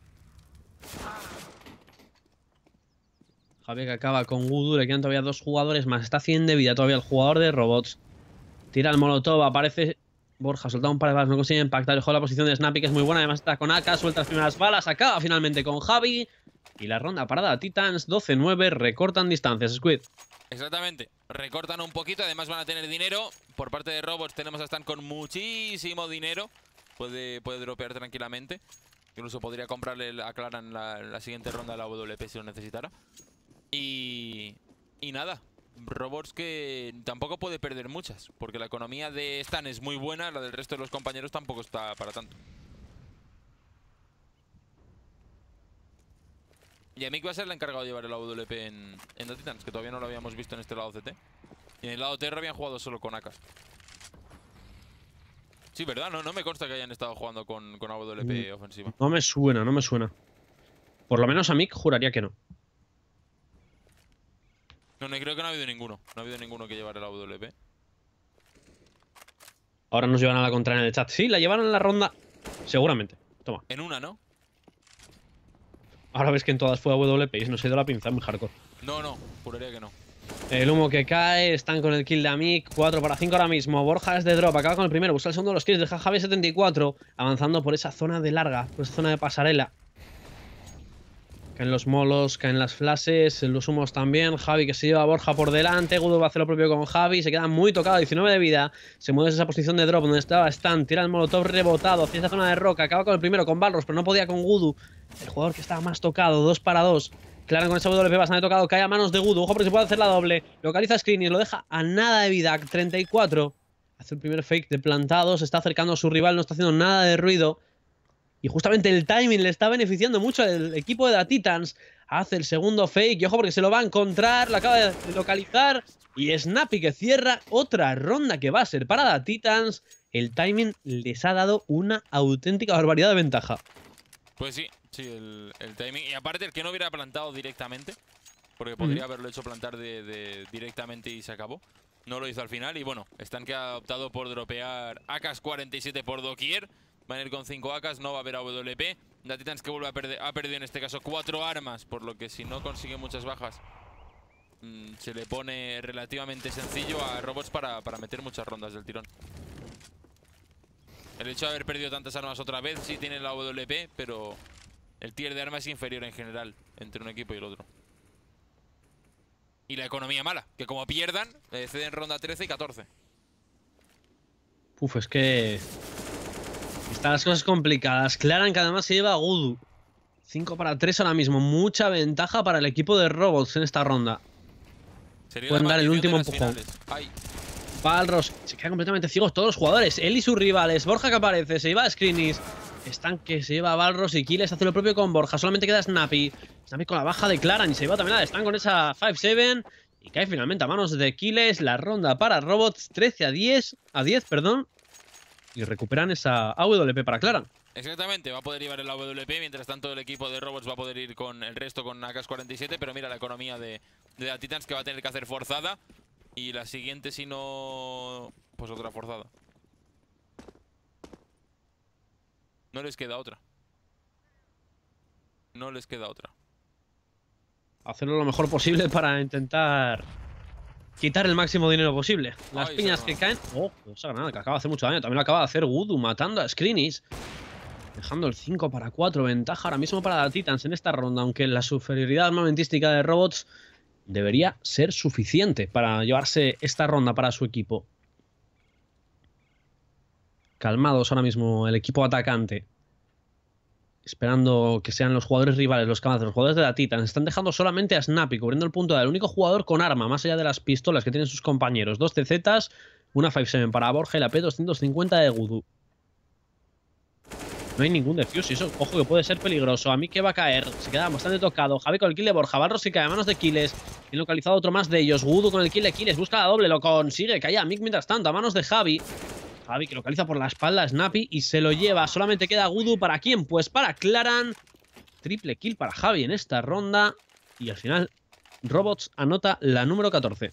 Javier que acaba con Woodur, le quedan todavía dos jugadores más. Está 100 de vida todavía el jugador de robots. Tira el molotov, aparece Borja, soltado un par de balas, no consigue impactar. Dejó la posición de Snappy, que es muy buena. Además está con AK, suelta las primeras balas, acaba finalmente con Javi. Y la ronda parada, Titans 12-9, recortan distancias, Squid. Exactamente, recortan un poquito, además van a tener dinero. Por parte de Robots tenemos a Stan con muchísimo dinero. Puede, puede dropear tranquilamente. Incluso podría comprarle a Clara en la, siguiente ronda de la WP si lo necesitara. Y, nada, robots que tampoco puede perder muchas, porque la economía de Stan es muy buena, la del resto de los compañeros tampoco está para tanto. Y a Mick va a ser el encargado de llevar el AWP en, en The Titans, que todavía no lo habíamos visto en este lado CT. Y en el lado TR habían jugado solo con AK. Sí, ¿verdad? No, no me consta que hayan estado jugando con, con AWP mm, ofensiva. No me suena, no me suena. Por lo menos a Mick juraría que no. No, no, creo que no ha habido ninguno. No ha habido ninguno que llevar el AWP. Ahora nos llevan a la contra en el chat. Sí, la llevaron en la ronda. Seguramente. Toma. En una, ¿no? Ahora ves que en todas fue AWP y nos ha ido la pinza muy hardcore. No, no, juraría que no. El humo que cae, están con el kill de Amic. 4 para 5 ahora mismo. Borja es de drop, acaba con el primero, busca el segundo de los kills de javi 74, avanzando por esa zona de larga, por esa zona de pasarela. Caen los molos, caen las flashes, los humos también. Javi que se lleva a Borja por delante. Gudo va a hacer lo propio con Javi. Se queda muy tocado, 19 de vida. Se mueve esa posición de drop donde estaba Stan. Tira el molotov rebotado hacia esa zona de roca. Acaba con el primero, con Barros, pero no podía con Gudu. El jugador que estaba más tocado, 2 para 2. Claro, con esa WP bastante tocado. Cae a manos de Gudu. Ojo, porque se puede hacer la doble. Localiza Screen y lo deja a nada de vida. 34. Hace el primer fake de plantado. Se está acercando a su rival. No está haciendo nada de ruido. Y justamente el timing le está beneficiando mucho al equipo de The Titans. Hace el segundo fake. Y ojo porque se lo va a encontrar. Lo acaba de localizar. Y Snappy que cierra otra ronda que va a ser para Datitans. Titans. El timing les ha dado una auténtica barbaridad de ventaja. Pues sí, sí, el, timing. Y aparte el que no hubiera plantado directamente. Porque podría haberlo hecho plantar de, directamente y se acabó. No lo hizo al final. Y bueno, están que ha optado por dropear AKs 47 por doquier van a ir con 5 AKs, no va a haber AWP. La Titans que vuelve a perder, ha perdido en este caso 4 armas, por lo que si no consigue muchas bajas, mm, se le pone relativamente sencillo a Robots para, meter muchas rondas del tirón. El hecho de haber perdido tantas armas otra vez, sí tiene la AWP, pero el tier de armas es inferior en general entre un equipo y el otro. Y la economía mala, que como pierdan, eh, ceden ronda 13 y 14. Uf, es que están las cosas complicadas. Claran que además se lleva a Gudu. 5 para 3 ahora mismo. Mucha ventaja para el equipo de Robots en esta ronda. Pueden dar el último empujón. Balros se quedan completamente ciegos todos los jugadores. Él y sus rivales. Borja que aparece, se iba a Screenies. Están que se lleva a Balros y Kiles hace lo propio con Borja. Solamente queda Snappy. Snappy con la baja de Claran y se iba también a Están con esa 5-7. Y cae finalmente a manos de Kiles. La ronda para Robots 13 a 10. A 10, perdón y recuperan esa AWP para Clara. Exactamente, va a poder llevar el AWP, mientras tanto el equipo de Robots va a poder ir con el resto con AKS 47, pero mira la economía de, de la Titans que va a tener que hacer forzada y la siguiente si no, pues otra forzada. No les queda otra. No les queda otra. Hacerlo lo mejor posible para intentar quitar el máximo dinero posible. Las piñas que caen... ¡Oh! No se nada, que acaba de hacer mucho daño. También lo acaba de hacer Wudu matando a Screenies, Dejando el 5 para 4. Ventaja ahora mismo para la Titans en esta ronda, aunque la superioridad armamentística de Robots debería ser suficiente para llevarse esta ronda para su equipo. Calmados ahora mismo el equipo atacante esperando que sean los jugadores rivales, los Cavazos, los jugadores de la Titan, están dejando solamente a Snappy cubriendo el punto del único jugador con arma, más allá de las pistolas que tienen sus compañeros. Dos TZs, una 5-7 para Borja y la P250 de Gudu. No hay ningún defuse, eso, ojo que puede ser peligroso. A mí que va a caer, se queda bastante tocado. Javi con el kill de Borja, Barros se cae a manos de Kiles. y localizado otro más de ellos. Gudu con el kill de Kiles, busca la doble, lo consigue. Cae a Mick mientras tanto, a manos de Javi. Javi que localiza por la espalda a Snappy y se lo lleva. Solamente queda Gudu. ¿Para quién? Pues para Claran. Triple kill para Javi en esta ronda. Y al final, Robots anota la número 14.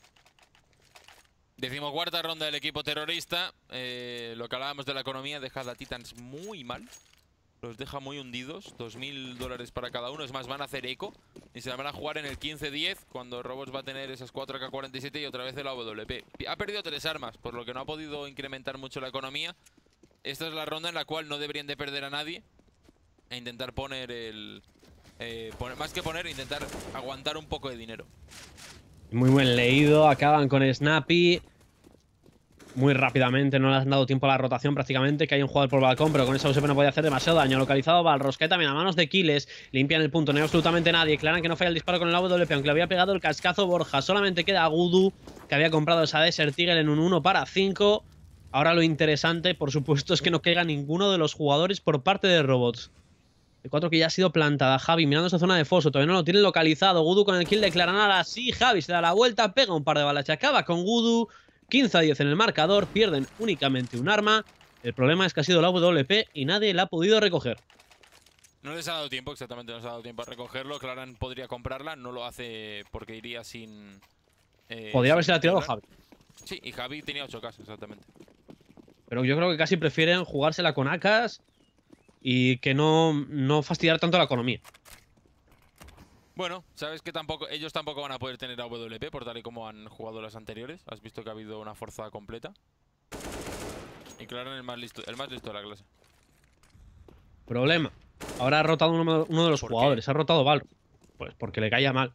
Decimocuarta cuarta ronda del equipo terrorista. Eh, lo que hablábamos de la economía deja a Titans muy mal los deja muy hundidos. 2.000 dólares para cada uno. Es más, van a hacer eco. Y se van a jugar en el 15-10 cuando Robots va a tener esas 4 k 47 y otra vez el AWP. Ha perdido tres armas, por lo que no ha podido incrementar mucho la economía. Esta es la ronda en la cual no deberían de perder a nadie. E intentar poner el... Eh, más que poner, intentar aguantar un poco de dinero. Muy buen leído. Acaban con Snappy muy rápidamente, no le han dado tiempo a la rotación prácticamente, que hay un jugador por balcón, pero con esa USP no podía hacer demasiado daño. Localizado Balrosque también a manos de Kiles, limpian el punto, no hay absolutamente nadie, claran que no falla el disparo con el AWP, aunque le había pegado el cascazo Borja, solamente queda Gudu, que había comprado esa Desert Eagle en un 1 para 5. Ahora lo interesante, por supuesto, es que no caiga ninguno de los jugadores por parte de Robots. El 4 que ya ha sido plantada. Javi mirando esa zona de foso. Todavía no lo tiene localizado. Gudu con el kill de nada Sí, Javi se da la vuelta. Pega un par de balas. y acaba con Gudu. 15 a 10 en el marcador, pierden únicamente un arma. El problema es que ha sido la WP y nadie la ha podido recoger. No les ha dado tiempo, exactamente, no les ha dado tiempo a recogerlo. Claran podría comprarla, no lo hace porque iría sin... Eh, podría haberse la tirado Javi. Sí, y Javi tenía 8 casas, exactamente. Pero yo creo que casi prefieren jugársela con AKs y que no, no fastidiar tanto la economía. Bueno, sabes que tampoco ellos tampoco van a poder tener a WP por tal y como han jugado las anteriores. Has visto que ha habido una forzada completa. Y claro, el más listo, el más listo de la clase. Problema. Ahora ha rotado uno, de los jugadores. Ha rotado Val. Pues porque le caía mal.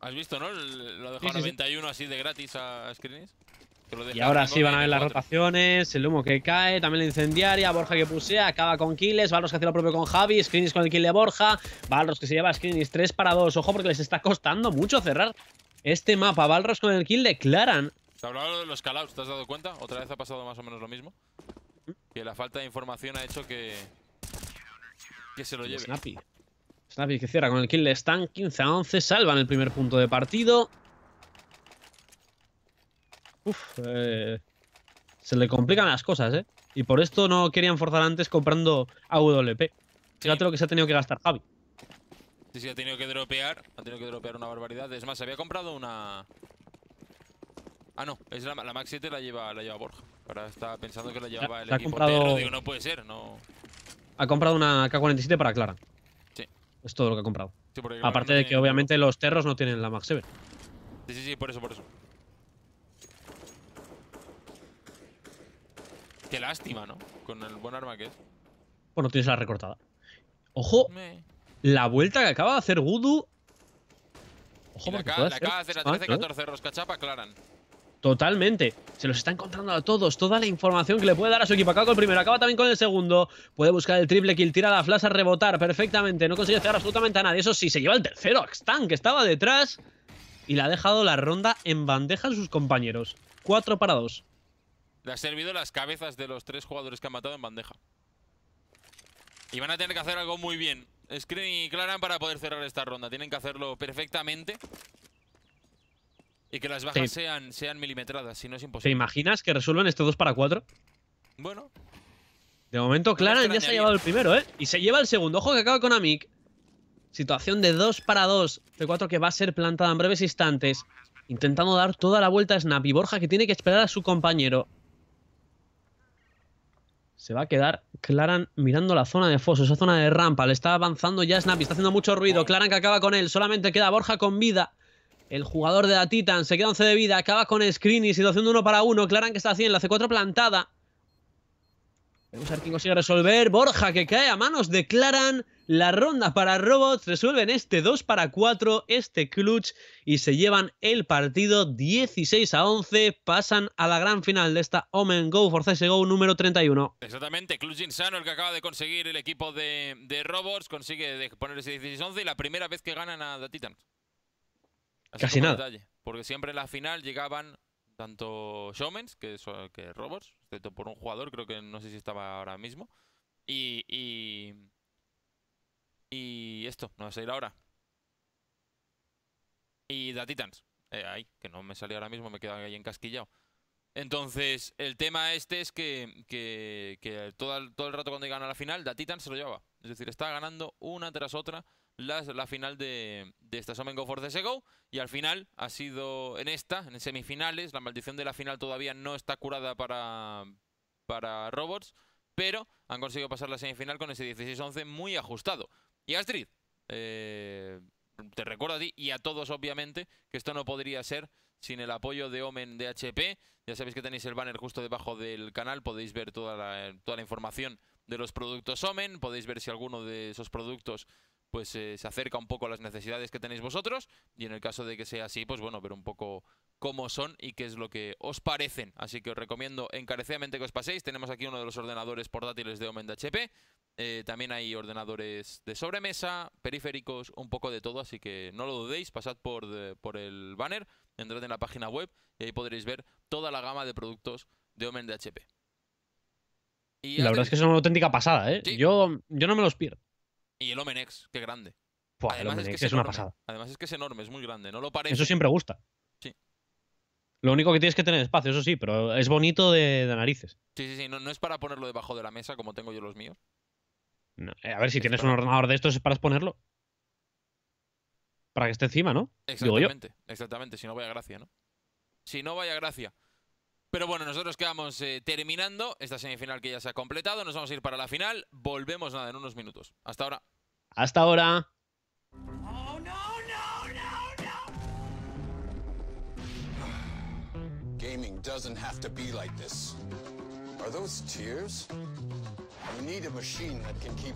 Has visto, ¿no? Lo dejó dejado 91 así de gratis a, a y ahora sí van a ver las rotaciones, el humo que cae, también la incendiaria, Borja que pusea, acaba con Kiles, Balros que hace lo propio con Javi, Screenis con el kill de Borja, Balros que se lleva a Screenis 3 para 2, ojo porque les está costando mucho cerrar este mapa, Balros con el kill de Claran. Se hablaba de los callouts, ¿te has dado cuenta? Otra vez ha pasado más o menos lo mismo. Que la falta de información ha hecho que, que se lo lleve. Snappy. Snappy que cierra con el kill de Stan, 15 a 11, salvan el primer punto de partido eh, se le complican las cosas, ¿eh? Y por esto no querían forzar antes comprando AWP. Fíjate lo que se ha tenido que gastar Javi. Sí, sí, ha tenido que dropear. Ha tenido que dropear una barbaridad. Es más, se había comprado una... Ah, no. Es la, la Max 7 la lleva, la Borja. Ahora está pensando que la llevaba el ha equipo comprado... digo, no puede ser, no... Ha comprado una K-47 para Clara. Sí. Es todo lo que ha comprado. Aparte de que, obviamente, los terros no tienen la Max 7. Sí, sí, sí, por eso, por eso. Qué lástima, ¿no? Con el buen arma que es. Bueno, pues tienes la recortada. Ojo, la vuelta que acaba de hacer Gudu. Ojo, acaba, de hacer la 13-14 Roscachapa, aclaran. Totalmente. Se los está encontrando a todos. Toda la información que le puede dar a su equipo. Acaba con el primero, acaba también con el segundo. Puede buscar el triple kill, tira la flasa, rebotar perfectamente. No consigue hacer absolutamente a nadie. Eso sí, se lleva el tercero. Axtan, que estaba detrás. Y le ha dejado la ronda en bandeja a sus compañeros. 4 para 2. Le ha servido las cabezas de los tres jugadores que han matado en bandeja. Y van a tener que hacer algo muy bien. Screen y Claran para poder cerrar esta ronda. Tienen que hacerlo perfectamente. Y que las bajas sean, milimetradas, si no es imposible. ¿Te imaginas que resuelvan este 2 para 4? Bueno. De momento, Claran ya se ha llevado el primero, ¿eh? Y se lleva el segundo. Ojo que acaba con Amic. Situación de 2 para 2. de 4 que va a ser plantada en breves instantes. Intentando dar toda la vuelta a Snap. Y Borja que tiene que esperar a su compañero. Se va a quedar Claran mirando la zona de foso, esa zona de rampa. Le está avanzando ya Snappy, está haciendo mucho ruido. Claran que acaba con él, solamente queda Borja con vida. El jugador de la Titan se queda 11 de vida, acaba con y situación de uno para uno, Claran que está haciendo la C4 plantada. Vamos a ver consigue resolver. Borja que cae a manos de Claran. La ronda para robots resuelven este 2 para 4, este clutch, y se llevan el partido 16 a 11. Pasan a la gran final de esta Omen Go for CSGO número 31. Exactamente, clutch insano el que acaba de conseguir el equipo de, robots. Consigue ponerse ese 16 a 11 y la primera vez que ganan a The Titans. Casi nada. porque siempre en la final llegaban tanto Showmans que, Robots, excepto por un jugador, creo que no sé si estaba ahora mismo. y y esto, no va a salir ahora. Y Da Titans. Eh, que no me salió ahora mismo, me quedaba ahí encasquillado. Entonces, el tema este es que, que, todo, el rato cuando llegan a la final, The Titans se lo llevaba. Es decir, está ganando una tras otra la, final de, de esta Summen Go for Y al final ha sido en esta, en semifinales. La maldición de la final todavía no está curada para, para Robots. Pero han conseguido pasar la semifinal con ese 16-11 muy ajustado. Y Astrid, eh, te recuerdo a ti y a todos, obviamente, que esto no podría ser sin el apoyo de Omen de HP. Ya sabéis que tenéis el banner justo debajo del canal, podéis ver toda la, toda la información de los productos Omen, podéis ver si alguno de esos productos pues eh, se acerca un poco a las necesidades que tenéis vosotros y en el caso de que sea así, pues bueno, ver un poco cómo son y qué es lo que os parecen. Así que os recomiendo encarecidamente que os paséis. Tenemos aquí uno de los ordenadores portátiles de Omen de HP. Eh, también hay ordenadores de sobremesa, periféricos, un poco de todo, así que no lo dudéis, pasad por, el banner, entrad en la página web y ahí podréis ver toda la gama de productos de Omen de HP. la verdad es que es una auténtica pasada, ¿eh? Yo, yo no me los pierdo. Y el Omen X, qué grande. Además es, que es, una pasada. Además es que es enorme, es muy grande, no lo Eso siempre gusta. Sí. Lo único que tienes que tener espacio, eso sí, pero es bonito de, narices. Sí, sí, sí, no es para ponerlo debajo de la mesa como tengo yo los míos. Eh, a ver, si tienes un ordenador de estos es para exponerlo. Para que esté encima, ¿no? Exactamente, exactamente. Si no, vaya gracia, ¿no? Si no, vaya gracia. Pero bueno, nosotros quedamos eh, terminando esta semifinal que ya se ha completado. Nos vamos a ir para la final. Volvemos nada en unos minutos. Hasta ahora. Hasta ahora. Gaming doesn't have to be like this. You need a machine that can keep up.